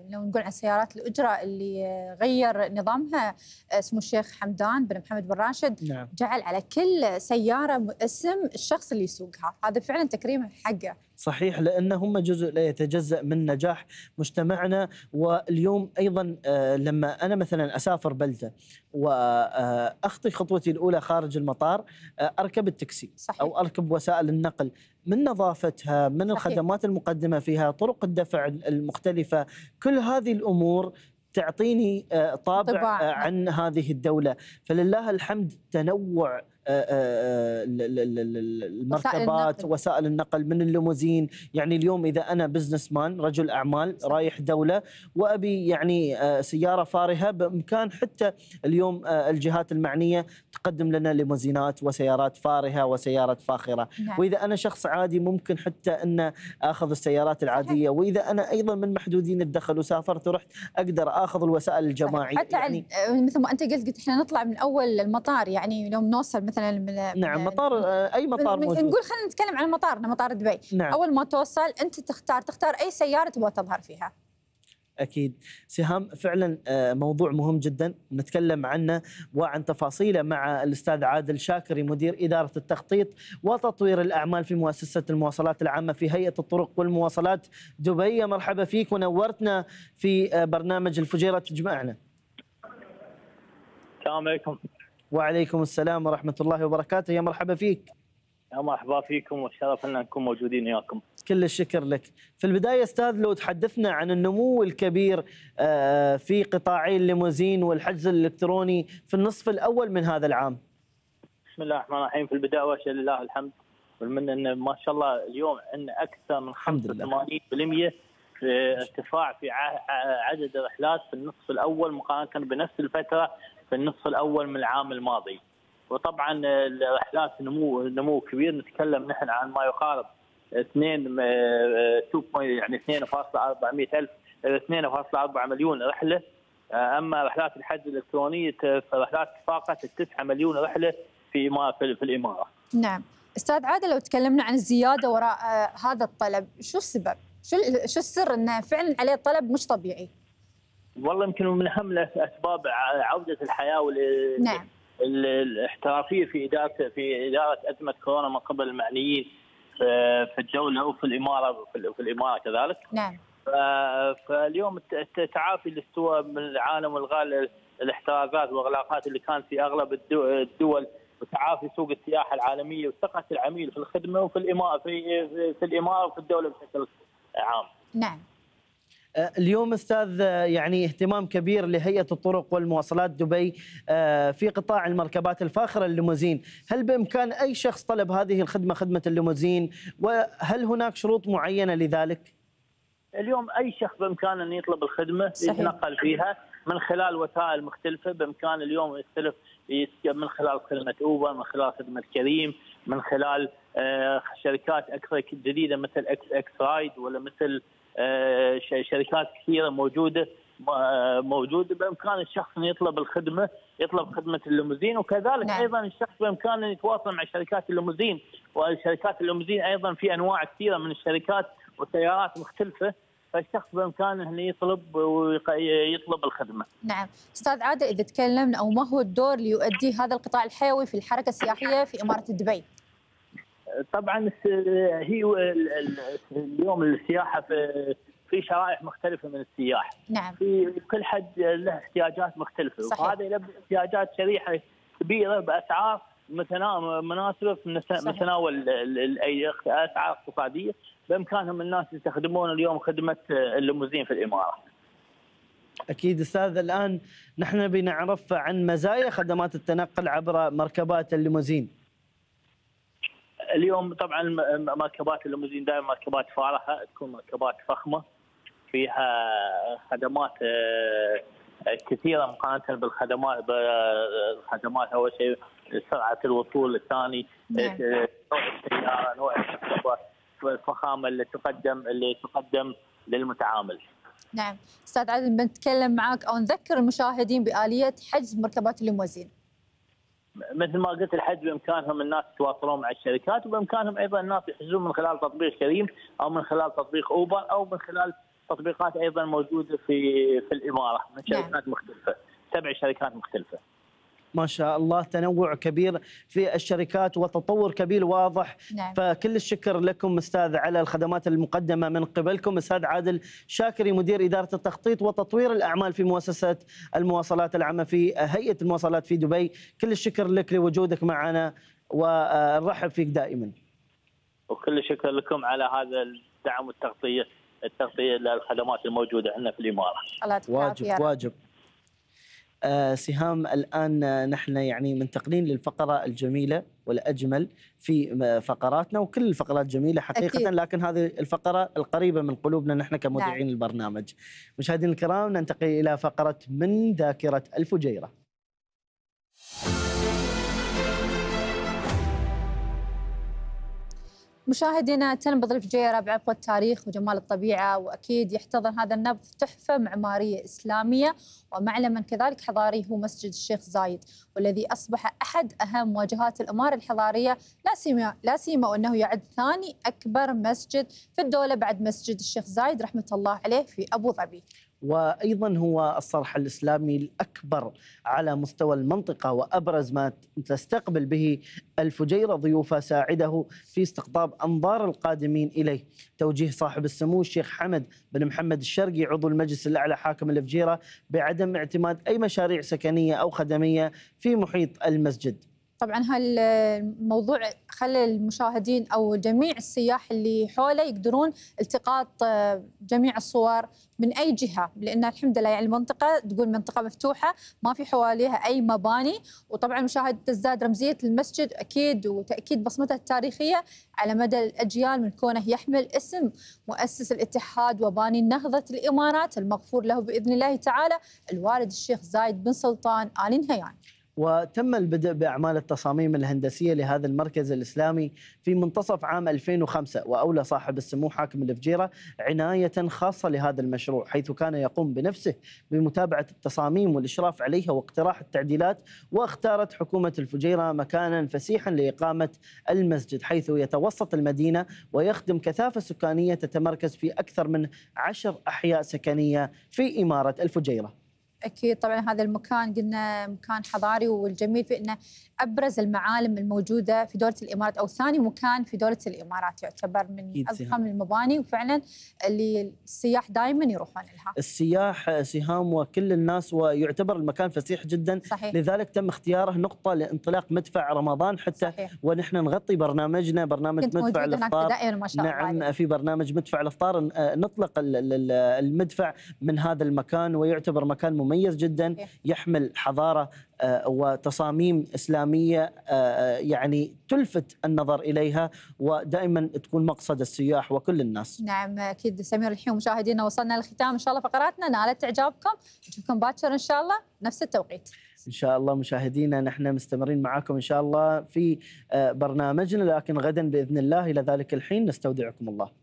لو نقول عن سيارات الاجره اللي غير نظامها اسمه الشيخ حمدان بن محمد بن راشد نعم. جعل على كل سياره اسم الشخص اللي يسوقها هذا فعلا تكريم حقه صحيح هم جزء لا يتجزأ من نجاح مجتمعنا واليوم أيضا آه، لما أنا مثلا أسافر بلدة وأخطي آه، خطوتي الأولى خارج المطار آه، أركب التاكسي أو أركب وسائل النقل من نظافتها من صحيح. الخدمات المقدمة فيها طرق الدفع المختلفة كل هذه الأمور تعطيني طابع عن هذه الدولة فلله الحمد تنوع المركبات وسائل النقل من الليموزين يعني اليوم اذا انا بزنس مان رجل اعمال رايح دوله وابي يعني آه، سياره فارهه بامكان حتى اليوم آه، الجهات المعنيه تقدم لنا ليموزينات وسيارات فارهه وسيارات فاخره نعم. واذا انا شخص عادي ممكن حتى ان اخذ السيارات العاديه واذا انا ايضا من محدودين الدخل وسافرت ورحت اقدر اخذ الوسائل الجماعيه حتى يعني آه، مثل ما انت قلت قلت احنا نطلع من اول المطار يعني يوم نوصل مثلا من نعم مطار آه، اي مطار موجود نقول خلينا نتكلم عن مطارنا مطار دبي نعم. اول ما توصل انت تختار تختار اي سياره تبغى تظهر فيها اكيد سهام فعلا آه، موضوع مهم جدا نتكلم عنه وعن تفاصيله مع الاستاذ عادل شاكري مدير اداره التخطيط وتطوير الاعمال في مؤسسه المواصلات العامه في هيئه الطرق والمواصلات دبي مرحبا فيك ونورتنا في آه، برنامج الفجيره تجمعنا السلام عليكم وعليكم السلام ورحمة الله وبركاته يا مرحبا فيك يا مرحبا فيكم والشرف ان نكون موجودين وياكم. كل الشكر لك. في البدايه استاذ لو تحدثنا عن النمو الكبير آه، في قطاعي الليموزين والحجز الالكتروني في النصف الاول من هذا العام. بسم الله الرحمن الرحيم في البدايه اول لله الحمد والمن ان ما شاء الله اليوم عندنا اكثر من 85% في ارتفاع في عدد الرحلات في النصف الاول مقارنه بنفس الفتره في النصف الاول من العام الماضي وطبعا احداث نمو نمو كبير نتكلم نحن عن ما يقارب 2 آه، آه، يعني 2.400 الف 2.4 آه، مليون رحله اما رحلات الحج الالكترونيه فرحلات تفاقت 9 مليون رحله في في الاماره. نعم، استاذ عادل لو تكلمنا عن الزياده وراء هذا الطلب، شو السبب؟ شو شو السر انه فعلا عليه طلب مش طبيعي؟ والله يمكن من اهم اسباب عوده الحياه وال نعم. الاحترافيه في اداره في اداره ازمه كورونا من قبل المعنيين في الجوله وفي الاماره في الاماره كذلك. نعم. فاليوم التعافي اللي استوى من العالم والغالي الاحترازات والاغلاقات اللي كانت في اغلب الدول وتعافي سوق السياحه العالميه وثقه العميل في الخدمه وفي الاماره في في الاماره وفي الدوله بشكل عام. نعم. آه، اليوم استاذ آه، يعني اهتمام كبير لهيئه الطرق والمواصلات دبي آه، في قطاع المركبات الفاخره الليموزين، هل بامكان اي شخص طلب هذه الخدمه خدمه الليموزين وهل هناك شروط معينه لذلك؟ اليوم اي شخص بامكانه ان يطلب الخدمه يتنقل فيها من خلال وسائل مختلفه بامكان اليوم يختلف من خلال خدمه اوبر من خلال خدمه كريم من خلال شركات اكثر جديده مثل اكس اكس رايد ولا مثل آه، شركات كثيره موجوده آه، موجوده بامكان الشخص ان يطلب الخدمه يطلب خدمه الليموزين وكذلك نعم. ايضا الشخص بامكانه ان يتواصل مع شركات الليموزين وشركات الليموزين ايضا في انواع كثيره من الشركات وسيارات مختلفه فالشخص بامكانه ان يطلب ويطلب الخدمه. نعم، استاذ عادل اذا تكلمنا او ما هو الدور اللي يؤديه هذا القطاع الحيوي في الحركه السياحيه في اماره دبي؟ طبعا هي اليوم السياحه في في شرائح مختلفه من السياح نعم في كل حد له احتياجات مختلفه صحيح. وهذا يلبي احتياجات شريحه كبيره باسعار مناسبه في متناول اي اسعار اقتصاديه بامكانهم الناس يستخدمون اليوم خدمه الليموزين في الاماره. اكيد استاذ الان نحن بنعرف عن مزايا خدمات التنقل عبر مركبات الليموزين. اليوم طبعا مركبات الليموزين دائما مركبات فارهه تكون مركبات فخمه فيها خدمات آه، كثيره مقارنه بالخدمات بالخدمات آه، اول شيء سرعه الوصول الثاني نعم. آه، نوع السياره نوع الفخامه اللي تقدم اللي تقدم للمتعامل. نعم، استاذ عادل بنتكلم معك او نذكر المشاهدين باليه حجز مركبات الليموزين. مثل ما قلت الحج بامكانهم الناس يتواصلون مع الشركات وبامكانهم ايضا الناس يحجزون من خلال تطبيق كريم او من خلال تطبيق اوبر او من خلال تطبيقات ايضا موجوده في في الاماره من نعم. شركات مختلفه سبع شركات مختلفه. ما شاء الله تنوع كبير في الشركات وتطور كبير واضح نعم. فكل الشكر لكم استاذ على الخدمات المقدمه من قبلكم استاذ عادل شاكري مدير اداره التخطيط وتطوير الاعمال في مؤسسه المواصلات العامه في هيئه المواصلات في دبي كل الشكر لك لوجودك معنا ونرحب فيك دائما وكل الشكر لكم على هذا الدعم والتغطيه التغطيه للخدمات الموجوده عندنا في الاماره الله واجب واجب آه، سهام الان آه، نحن يعني منتقلين للفقره الجميله والاجمل في آه، فقراتنا وكل الفقرات جميله حقيقه أكيد. لكن هذه الفقره القريبه من قلوبنا نحن كمذيعين نعم. البرنامج. مشاهدينا الكرام ننتقل الى فقره من ذاكره الفجيره. مشاهدينا تنبض الفجيرة بعبق التاريخ وجمال الطبيعة وأكيد يحتضن هذا النبض تحفة معمارية إسلامية ومعلما كذلك حضاري هو مسجد الشيخ زايد والذي أصبح أحد أهم واجهات الإمارة الحضارية لا سيما, لا سيما وأنه يعد ثاني أكبر مسجد في الدولة بعد مسجد الشيخ زايد رحمة الله عليه في أبو ظبي وايضا هو الصرح الاسلامي الاكبر على مستوى المنطقه وابرز ما تستقبل به الفجيره ضيوفه ساعده في استقطاب انظار القادمين اليه، توجيه صاحب السمو الشيخ حمد بن محمد الشرقي عضو المجلس الاعلى حاكم الفجيره بعدم اعتماد اي مشاريع سكنيه او خدميه في محيط المسجد. طبعا هالموضوع خلى المشاهدين او جميع السياح اللي حوله يقدرون التقاط آه، جميع الصور من اي جهه لان الحمد لله يعني المنطقه تقول منطقه مفتوحه ما في حواليها اي مباني وطبعا مشاهد تزداد رمزيه المسجد اكيد وتاكيد بصمته التاريخيه على مدى الاجيال من كونه يحمل اسم مؤسس الاتحاد وباني نهضه الامارات المغفور له باذن الله تعالى الوالد الشيخ زايد بن سلطان ال نهيان. وتم البدء بأعمال التصاميم الهندسية لهذا المركز الإسلامي في منتصف عام 2005 وأولى صاحب السمو حاكم الفجيرة عناية خاصة لهذا المشروع حيث كان يقوم بنفسه بمتابعة التصاميم والإشراف عليها واقتراح التعديلات واختارت حكومة الفجيرة مكانا فسيحا لإقامة المسجد حيث يتوسط المدينة ويخدم كثافة سكانية تتمركز في أكثر من عشر أحياء سكنية في إمارة الفجيرة اكيد طبعا هذا المكان قلنا مكان حضاري والجميل في انه ابرز المعالم الموجوده في دوله الامارات او ثاني مكان في دوله الامارات يعتبر من اضخم المباني وفعلا اللي السياح دائما يروحون لها. السياح سهام وكل الناس ويعتبر المكان فسيح جدا صحيح. لذلك تم اختياره نقطه لانطلاق مدفع رمضان حتى صحيح. ونحن نغطي برنامجنا برنامج كنت مدفع الافطار نعم في برنامج مدفع الافطار نطلق المدفع من هذا المكان ويعتبر مكان مميز مميز جدا يحمل حضاره آه، وتصاميم اسلاميه آه، آه، يعني تلفت النظر اليها ودائما تكون مقصد السياح وكل الناس. نعم اكيد سمير الحين مشاهدينا وصلنا للختام ان شاء الله فقراتنا نالت اعجابكم، نشوفكم باكر ان شاء الله نفس التوقيت. ان شاء الله مشاهدينا نحن مستمرين معاكم ان شاء الله في برنامجنا لكن غدا باذن الله الى ذلك الحين نستودعكم الله.